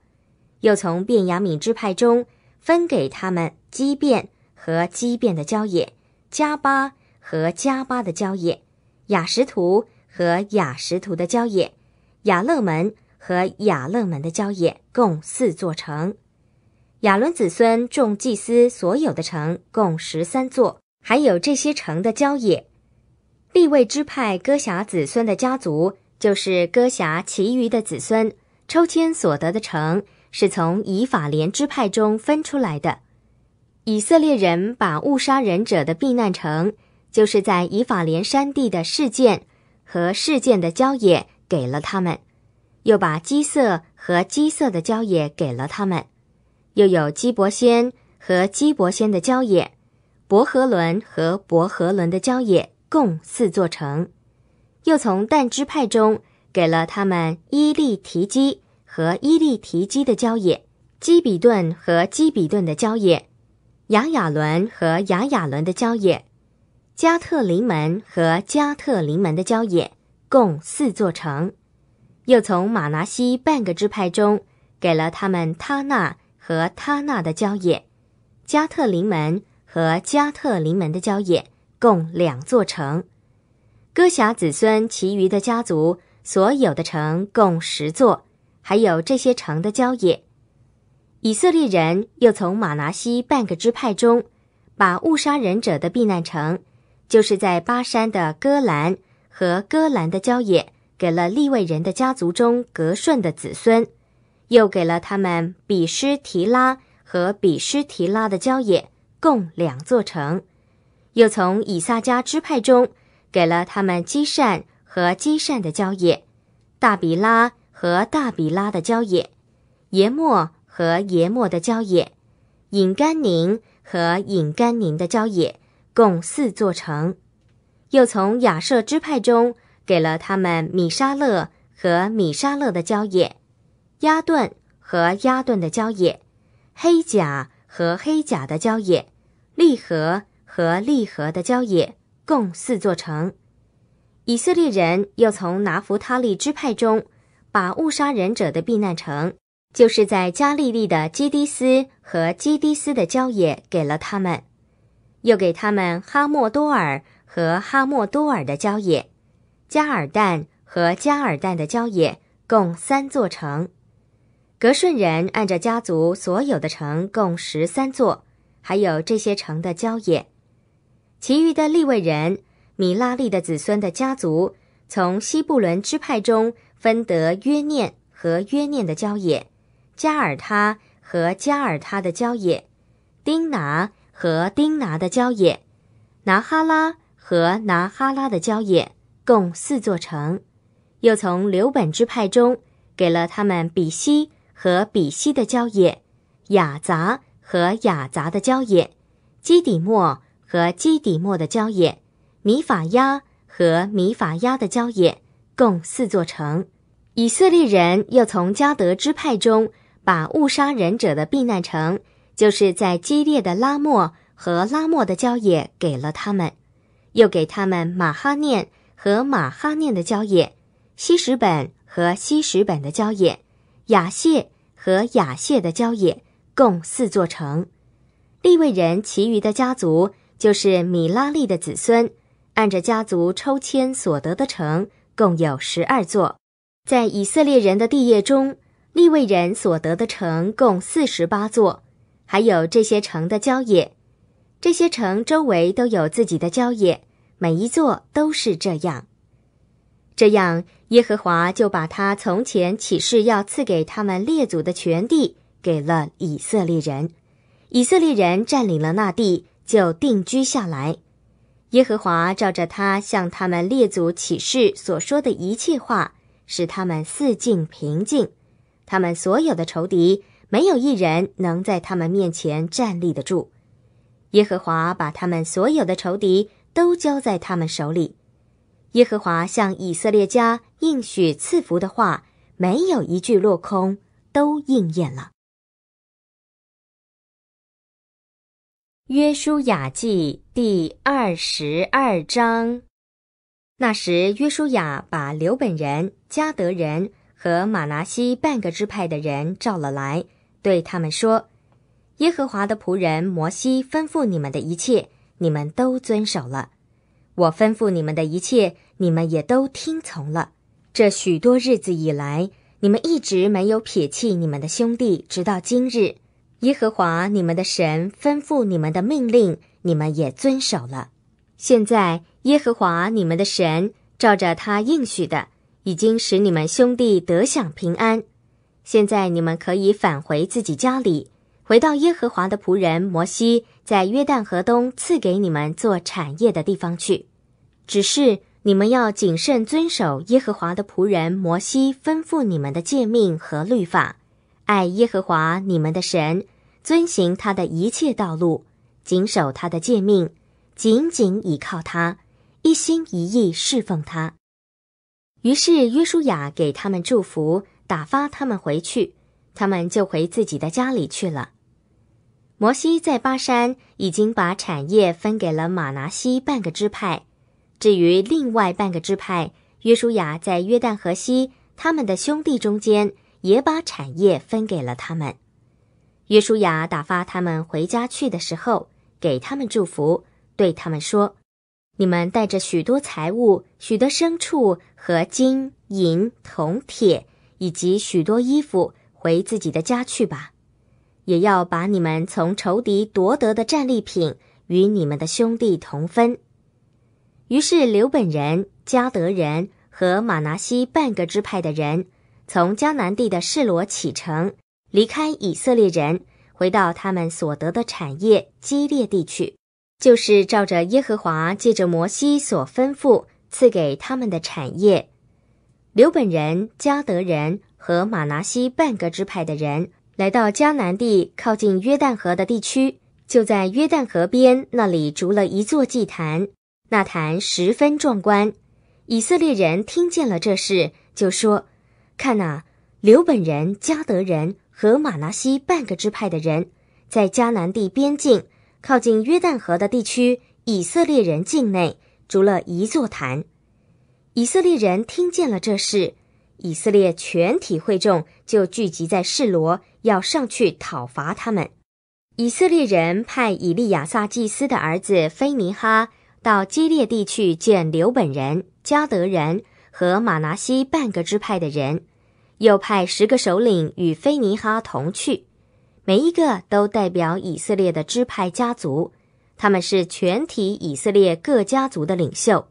又从辩雅敏支派中分给他们畸变和畸变的郊野，加巴和加巴的郊野，雅什图和雅什图的郊野，雅乐门。和亚勒门的郊野共四座城，亚伦子孙众祭司所有的城共十三座，还有这些城的郊野。立位支派歌侠子孙的家族，就是歌侠其余的子孙抽签所得的城，是从以法莲支派中分出来的。以色列人把误杀人者的避难城，就是在以法莲山地的事件和事件的郊野，给了他们。又把基色和基色的郊野给了他们，又有基伯仙和基伯仙的郊野，伯和伦和伯和伦的郊野，共四座城。又从但支派中给了他们伊利提基和伊利提基的郊野，基比顿和基比顿的郊野，雅雅伦和雅雅伦的郊野，加特林门和加特林门的郊野，共四座城。又从马拿西半个支派中，给了他们他那和他那的郊野，加特林门和加特林门的郊野，共两座城。哥侠子孙其余的家族所有的城共十座，还有这些城的郊野。以色列人又从马拿西半个支派中，把误杀忍者的避难城，就是在巴山的戈兰和戈兰的郊野。给了利未人的家族中格顺的子孙，又给了他们比施提拉和比施提拉的郊野，共两座城；又从以撒家支派中，给了他们基善和基善的郊野，大比拉和大比拉的郊野，耶莫和耶莫的郊野，隐甘宁和隐甘宁的郊野，共四座城；又从雅舍支派中。给了他们米沙勒和米沙勒的郊野，亚顿和亚顿的郊野，黑甲和黑甲的郊野，利和和利和的郊野，共四座城。以色列人又从拿弗他利支派中，把误杀忍者的避难城，就是在加利利的基迪斯和基迪斯的郊野，给了他们，又给他们哈莫多尔和哈莫多尔的郊野。加尔旦和加尔旦的郊野，共三座城；格顺人按着家族所有的城，共十三座，还有这些城的郊野。其余的利位人，米拉利的子孙的家族，从西布伦支派中分得约念和约念的郊野，加尔他和加尔他的郊野，丁拿和丁拿的郊野，拿哈拉和拿哈拉的郊野。共四座城，又从流本之派中给了他们比西和比西的郊野，雅杂和雅杂的郊野，基底莫和基底莫的郊野，米法亚和米法亚的郊野，共四座城。以色列人又从加德之派中把误杀忍者的避难城，就是在激烈的拉莫和拉莫的郊野给了他们，又给他们马哈念。和马哈念的郊野，西什本和西什本的郊野，雅谢和雅谢的郊野，共四座城。利未人其余的家族就是米拉利的子孙，按着家族抽签所得的城，共有十二座。在以色列人的地业中，利未人所得的城共四十八座，还有这些城的郊野。这些城周围都有自己的郊野。每一座都是这样，这样耶和华就把他从前起誓要赐给他们列祖的全地给了以色列人。以色列人占领了那地，就定居下来。耶和华照着他向他们列祖起誓所说的一切话，使他们四境平静，他们所有的仇敌没有一人能在他们面前站立得住。耶和华把他们所有的仇敌。都交在他们手里。耶和华向以色列家应许赐福的话，没有一句落空，都应验了。约书亚记第二十二章。那时，约书亚把刘本人、加德人和马拿西半个支派的人召了来，对他们说：“耶和华的仆人摩西吩咐你们的一切。”你们都遵守了，我吩咐你们的一切，你们也都听从了。这许多日子以来，你们一直没有撇弃你们的兄弟，直到今日。耶和华你们的神吩咐你们的命令，你们也遵守了。现在耶和华你们的神照着他应许的，已经使你们兄弟得享平安。现在你们可以返回自己家里。回到耶和华的仆人摩西在约旦河东赐给你们做产业的地方去，只是你们要谨慎遵守耶和华的仆人摩西吩咐你们的诫命和律法，爱耶和华你们的神，遵行他的一切道路，谨守他的诫命，紧紧倚靠他，一心一意侍奉他。于是约书亚给他们祝福，打发他们回去，他们就回自己的家里去了。摩西在巴山已经把产业分给了马拿西半个支派，至于另外半个支派，约书亚在约旦河西，他们的兄弟中间也把产业分给了他们。约书亚打发他们回家去的时候，给他们祝福，对他们说：“你们带着许多财物、许多牲畜和金银铜铁，以及许多衣服，回自己的家去吧。”也要把你们从仇敌夺得的战利品与你们的兄弟同分。于是，刘本人、迦德人和马拿西半个支派的人，从迦南地的示罗启程，离开以色列人，回到他们所得的产业基列地区，就是照着耶和华借着摩西所吩咐赐给他们的产业。刘本人、迦德人和马拿西半个支派的人。来到迦南地靠近约旦河的地区，就在约旦河边那里筑了一座祭坛，那坛十分壮观。以色列人听见了这事，就说：“看呐，刘本人、迦德人和马拿西半个支派的人，在迦南地边境靠近约旦河的地区，以色列人境内筑了一座坛。以色列人听见了这事。”以色列全体会众就聚集在示罗，要上去讨伐他们。以色列人派以利亚撒祭司的儿子菲尼哈到基列地去见刘本人、加德人和马拿西半个支派的人，又派十个首领与菲尼哈同去，每一个都代表以色列的支派家族，他们是全体以色列各家族的领袖。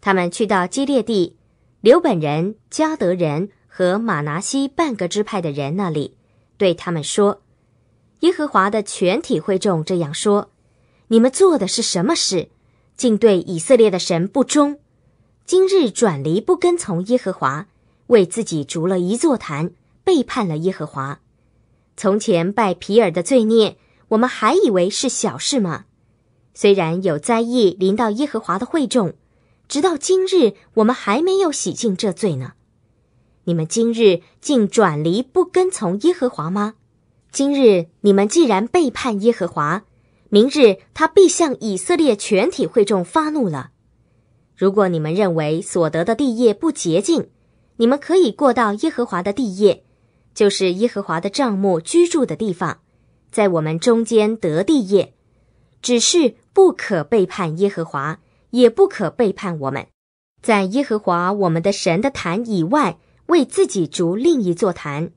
他们去到基列地。刘本人、加德人和马拿西半个支派的人那里，对他们说：“耶和华的全体会众这样说：你们做的是什么事？竟对以色列的神不忠？今日转离不跟从耶和华，为自己逐了一座坛，背叛了耶和华。从前拜皮尔的罪孽，我们还以为是小事吗？虽然有灾异临到耶和华的会众。”直到今日，我们还没有洗净这罪呢。你们今日竟转离不跟从耶和华吗？今日你们既然背叛耶和华，明日他必向以色列全体会众发怒了。如果你们认为所得的地业不洁净，你们可以过到耶和华的地业，就是耶和华的帐幕居住的地方，在我们中间得地业，只是不可背叛耶和华。也不可背叛我们，在耶和华我们的神的坛以外为自己筑另一座坛。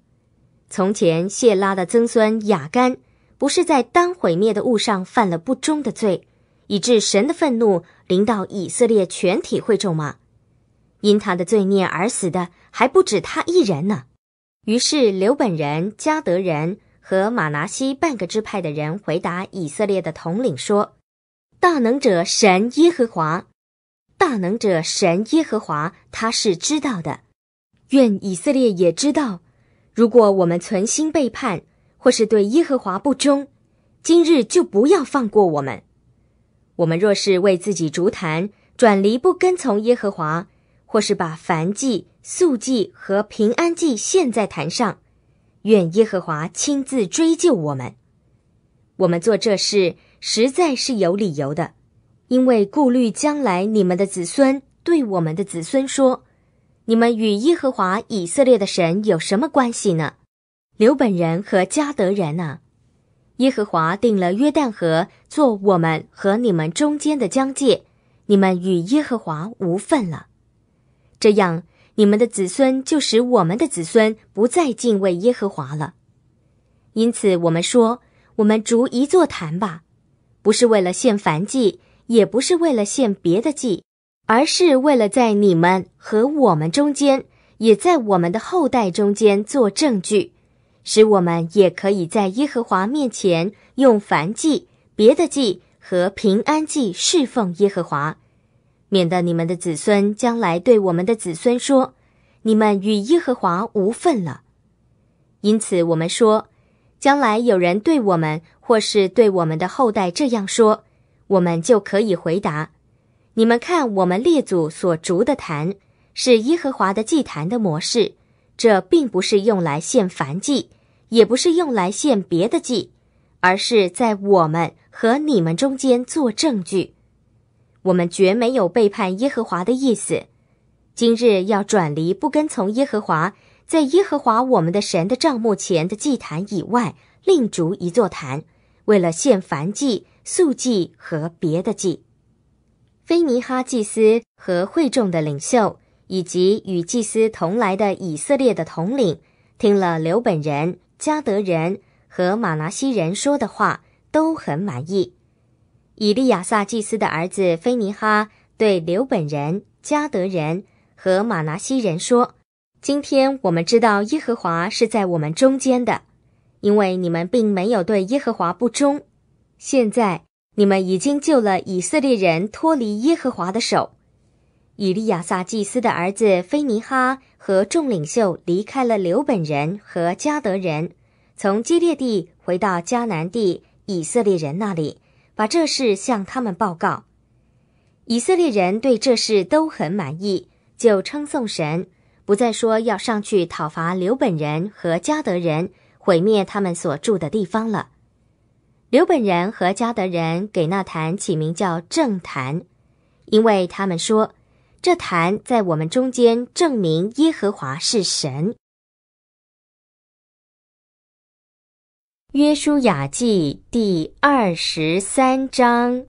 从前谢拉的曾孙雅干不是在当毁灭的物上犯了不忠的罪，以致神的愤怒临到以色列全体会众吗？因他的罪孽而死的还不止他一人呢。于是刘本人、加德人和马拿西半个支派的人回答以色列的统领说。大能者神耶和华，大能者神耶和华，他是知道的。愿以色列也知道。如果我们存心背叛，或是对耶和华不忠，今日就不要放过我们。我们若是为自己逐坛转离，不跟从耶和华，或是把凡祭、素祭和平安祭献在坛上，愿耶和华亲自追究我们。我们做这事。实在是有理由的，因为顾虑将来你们的子孙对我们的子孙说：“你们与耶和华以色列的神有什么关系呢？”刘本人和迦德人啊，耶和华定了约旦河做我们和你们中间的疆界，你们与耶和华无份了。这样，你们的子孙就使我们的子孙不再敬畏耶和华了。因此，我们说，我们逐一座谈吧。不是为了献燔祭，也不是为了献别的祭，而是为了在你们和我们中间，也在我们的后代中间做证据，使我们也可以在耶和华面前用燔祭、别的祭和平安祭侍奉耶和华，免得你们的子孙将来对我们的子孙说：“你们与耶和华无份了。”因此，我们说。将来有人对我们或是对我们的后代这样说，我们就可以回答：你们看，我们列祖所逐的坛是耶和华的祭坛的模式，这并不是用来献燔祭，也不是用来献别的祭，而是在我们和你们中间做证据。我们绝没有背叛耶和华的意思。今日要转离，不跟从耶和华。在耶和华我们的神的帐幕前的祭坛以外，另筑一座坛，为了献燔祭、素祭和别的祭。菲尼哈祭司和会众的领袖，以及与祭司同来的以色列的统领，听了刘本人、加德人和马拿西人说的话，都很满意。以利亚撒祭司的儿子菲尼哈对刘本人、加德人和马拿西人说。今天我们知道耶和华是在我们中间的，因为你们并没有对耶和华不忠。现在你们已经救了以色列人脱离耶和华的手。以利亚撒祭司的儿子菲尼哈和众领袖离开了刘本人和迦德人，从基列地回到迦南地以色列人那里，把这事向他们报告。以色列人对这事都很满意，就称颂神。不再说要上去讨伐刘本人和加德人，毁灭他们所住的地方了。刘本人和加德人给那坛起名叫正坛，因为他们说这坛在我们中间证明耶和华是神。约书亚记第二十三章，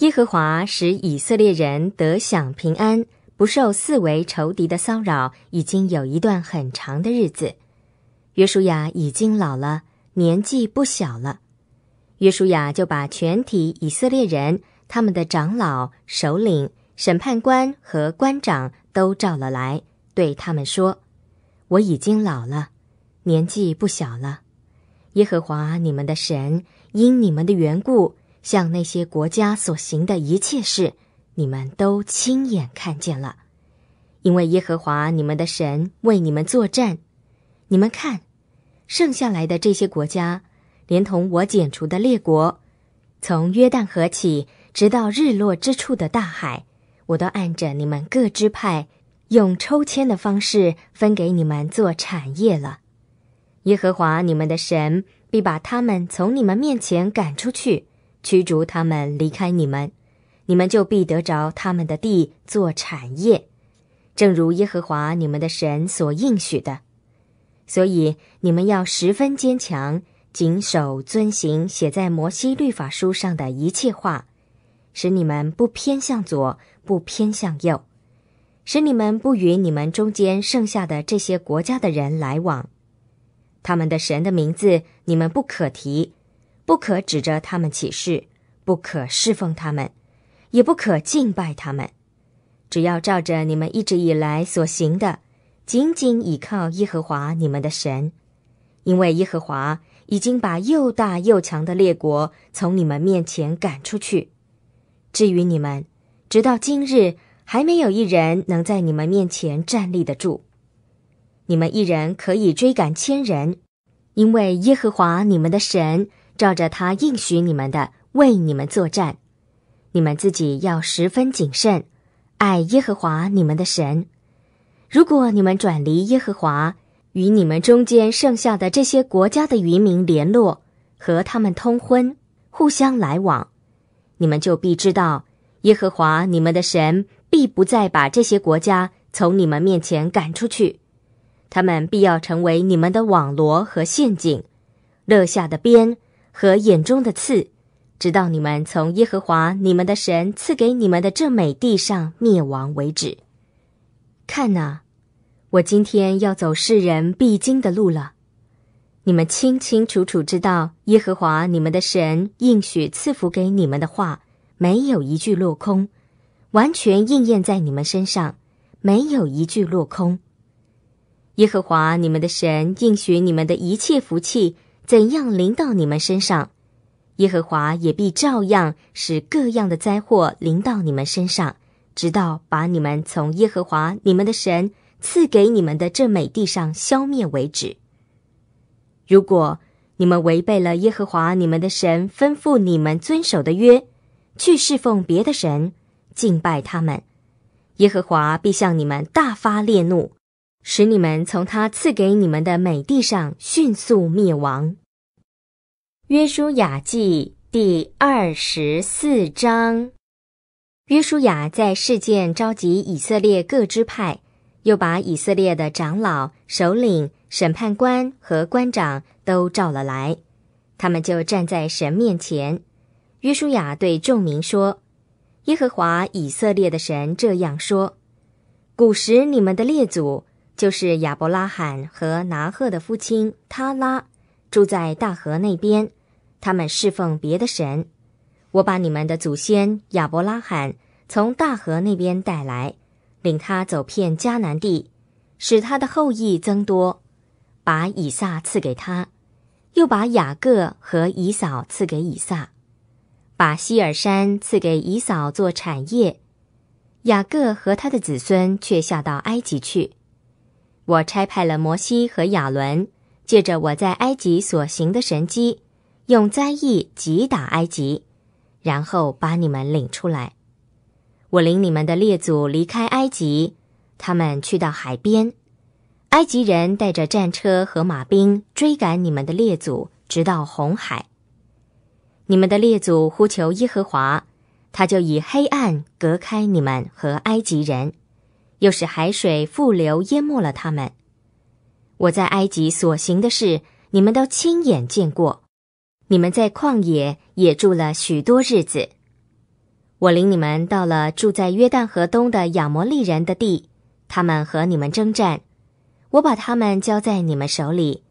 耶和华使以色列人得享平安。不受四围仇敌的骚扰，已经有一段很长的日子。约书亚已经老了，年纪不小了。约书亚就把全体以色列人、他们的长老、首领、审判官和官长都召了来，对他们说：“我已经老了，年纪不小了。耶和华你们的神因你们的缘故，向那些国家所行的一切事。”你们都亲眼看见了，因为耶和华你们的神为你们作战。你们看，剩下来的这些国家，连同我剪除的列国，从约旦河起直到日落之处的大海，我都按着你们各支派，用抽签的方式分给你们做产业了。耶和华你们的神必把他们从你们面前赶出去，驱逐他们离开你们。你们就必得着他们的地做产业，正如耶和华你们的神所应许的。所以你们要十分坚强，谨守遵行写在摩西律法书上的一切话，使你们不偏向左，不偏向右，使你们不与你们中间剩下的这些国家的人来往。他们的神的名字你们不可提，不可指着他们起誓，不可侍奉他们。也不可敬拜他们，只要照着你们一直以来所行的，紧紧依靠耶和华你们的神，因为耶和华已经把又大又强的列国从你们面前赶出去。至于你们，直到今日还没有一人能在你们面前站立得住。你们一人可以追赶千人，因为耶和华你们的神照着他应许你们的，为你们作战。你们自己要十分谨慎，爱耶和华你们的神。如果你们转离耶和华，与你们中间剩下的这些国家的渔民联络，和他们通婚，互相来往，你们就必知道，耶和华你们的神必不再把这些国家从你们面前赶出去，他们必要成为你们的网罗和陷阱，勒下的鞭和眼中的刺。直到你们从耶和华你们的神赐给你们的这美地上灭亡为止。看哪，我今天要走世人必经的路了。你们清清楚楚知道耶和华你们的神应许赐福给你们的话，没有一句落空，完全应验在你们身上，没有一句落空。耶和华你们的神应许你们的一切福气，怎样临到你们身上？耶和华也必照样使各样的灾祸临到你们身上，直到把你们从耶和华你们的神赐给你们的这美地上消灭为止。如果你们违背了耶和华你们的神吩咐你们遵守的约，去侍奉别的神敬拜他们，耶和华必向你们大发烈怒，使你们从他赐给你们的美地上迅速灭亡。约书亚记第二十四章，约书亚在事件召集以色列各支派，又把以色列的长老、首领、审判官和官长都召了来，他们就站在神面前。约书亚对众民说：“耶和华以色列的神这样说：古时你们的列祖，就是亚伯拉罕和拿赫的父亲，他拉住在大河那边。”他们侍奉别的神，我把你们的祖先亚伯拉罕从大河那边带来，领他走遍迦南地，使他的后裔增多，把以撒赐给他，又把雅各和以扫赐给以撒，把希尔山赐给以扫做产业，雅各和他的子孙却下到埃及去。我差派了摩西和亚伦，借着我在埃及所行的神迹。用灾疫击打埃及，然后把你们领出来。我领你们的列祖离开埃及，他们去到海边。埃及人带着战车和马兵追赶你们的列祖，直到红海。你们的列祖呼求耶和华，他就以黑暗隔开你们和埃及人，又使海水复流，淹没了他们。我在埃及所行的事，你们都亲眼见过。你们在旷野也住了许多日子，我领你们到了住在约旦河东的亚摩利人的地，他们和你们征战，我把他们交在你们手里，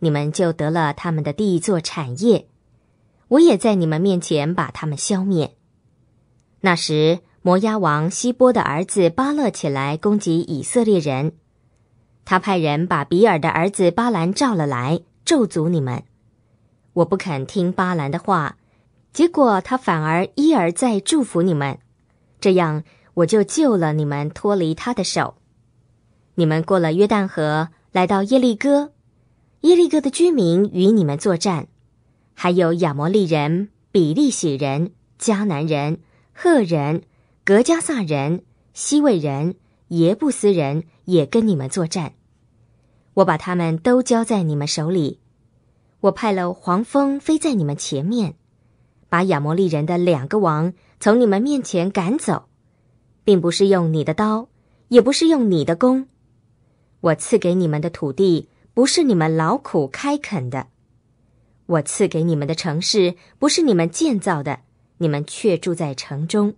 你们就得了他们的地做产业。我也在你们面前把他们消灭。那时摩押王希波的儿子巴勒起来攻击以色列人，他派人把比尔的儿子巴兰召了来，咒诅你们。我不肯听巴兰的话，结果他反而一而再祝福你们，这样我就救了你们脱离他的手。你们过了约旦河，来到耶利哥，耶利哥的居民与你们作战，还有亚摩利人、比利喜人、迦南人、赫人、格加撒人、西魏人、耶布斯人也跟你们作战，我把他们都交在你们手里。我派了黄蜂飞在你们前面，把亚摩利人的两个王从你们面前赶走，并不是用你的刀，也不是用你的弓。我赐给你们的土地，不是你们劳苦开垦的；我赐给你们的城市，不是你们建造的，你们却住在城中。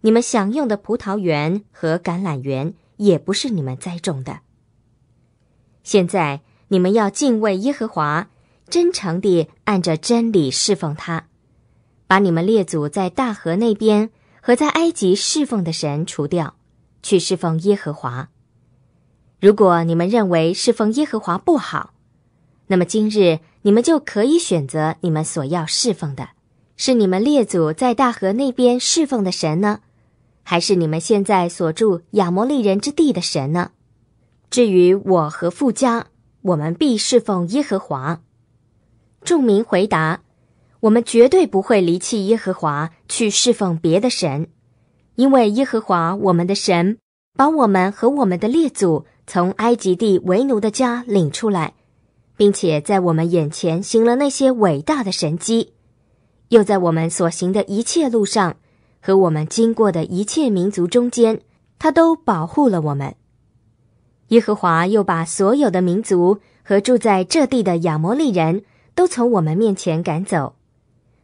你们享用的葡萄园和橄榄园，也不是你们栽种的。现在你们要敬畏耶和华。真诚地按着真理侍奉他，把你们列祖在大河那边和在埃及侍奉的神除掉，去侍奉耶和华。如果你们认为侍奉耶和华不好，那么今日你们就可以选择你们所要侍奉的是你们列祖在大河那边侍奉的神呢，还是你们现在所住亚摩利人之地的神呢？至于我和富家，我们必侍奉耶和华。众民回答：“我们绝对不会离弃耶和华去侍奉别的神，因为耶和华我们的神把我们和我们的列祖从埃及地为奴的家领出来，并且在我们眼前行了那些伟大的神迹，又在我们所行的一切路上和我们经过的一切民族中间，他都保护了我们。耶和华又把所有的民族和住在这地的亚摩利人。”都从我们面前赶走，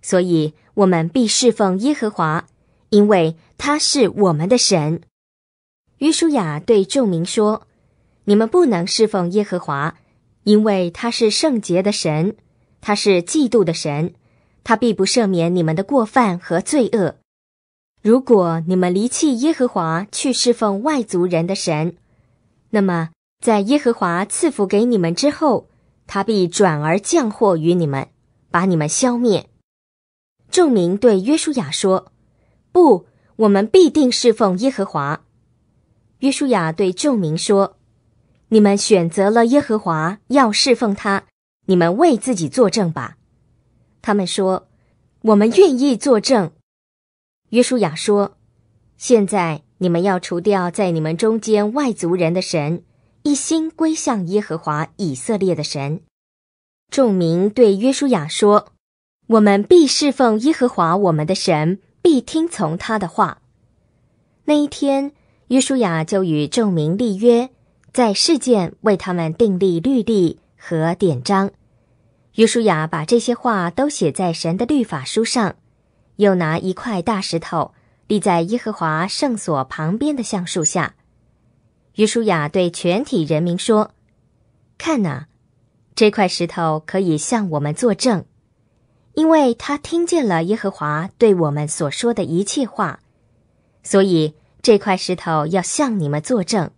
所以我们必侍奉耶和华，因为他是我们的神。约书亚对众民说：“你们不能侍奉耶和华，因为他是圣洁的神，他是嫉妒的神，他必不赦免你们的过犯和罪恶。如果你们离弃耶和华去侍奉外族人的神，那么在耶和华赐福给你们之后。”他必转而降祸于你们，把你们消灭。众民对约书亚说：“不，我们必定侍奉耶和华。”约书亚对众民说：“你们选择了耶和华要侍奉他，你们为自己作证吧。”他们说：“我们愿意作证。”约书亚说：“现在你们要除掉在你们中间外族人的神。”一心归向耶和华以色列的神，众民对约书亚说：“我们必侍奉耶和华我们的神，必听从他的话。”那一天，约书亚就与众民立约，在事件为他们订立律例和典章。约书亚把这些话都写在神的律法书上，又拿一块大石头立在耶和华圣所旁边的橡树下。约书亚对全体人民说：“看呐，这块石头可以向我们作证，因为他听见了耶和华对我们所说的一切话，所以这块石头要向你们作证，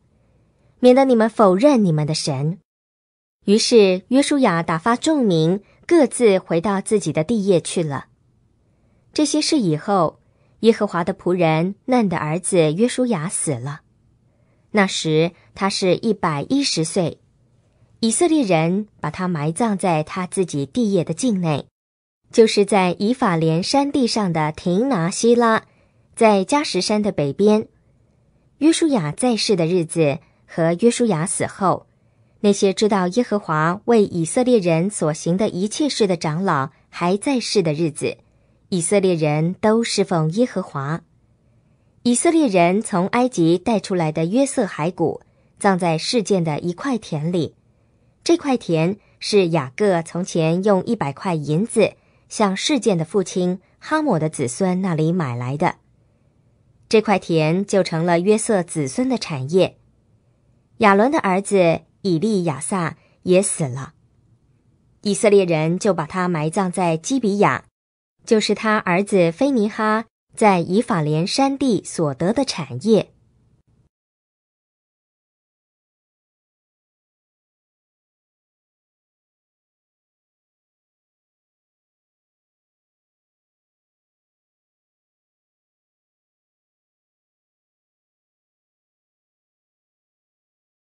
免得你们否认你们的神。”于是约书亚打发众民各自回到自己的地业去了。这些事以后，耶和华的仆人嫩的儿子约书亚死了。那时他是一百一十岁，以色列人把他埋葬在他自己地业的境内，就是在以法莲山地上的亭拿希拉，在加什山的北边。约书亚在世的日子和约书亚死后，那些知道耶和华为以色列人所行的一切事的长老还在世的日子，以色列人都侍奉耶和华。以色列人从埃及带出来的约瑟骸骨，葬在事件的一块田里。这块田是雅各从前用一百块银子向事件的父亲哈姆的子孙那里买来的。这块田就成了约瑟子孙的产业。雅伦的儿子以利亚撒也死了，以色列人就把他埋葬在基比亚，就是他儿子菲尼哈。在以法连山地所得的产业。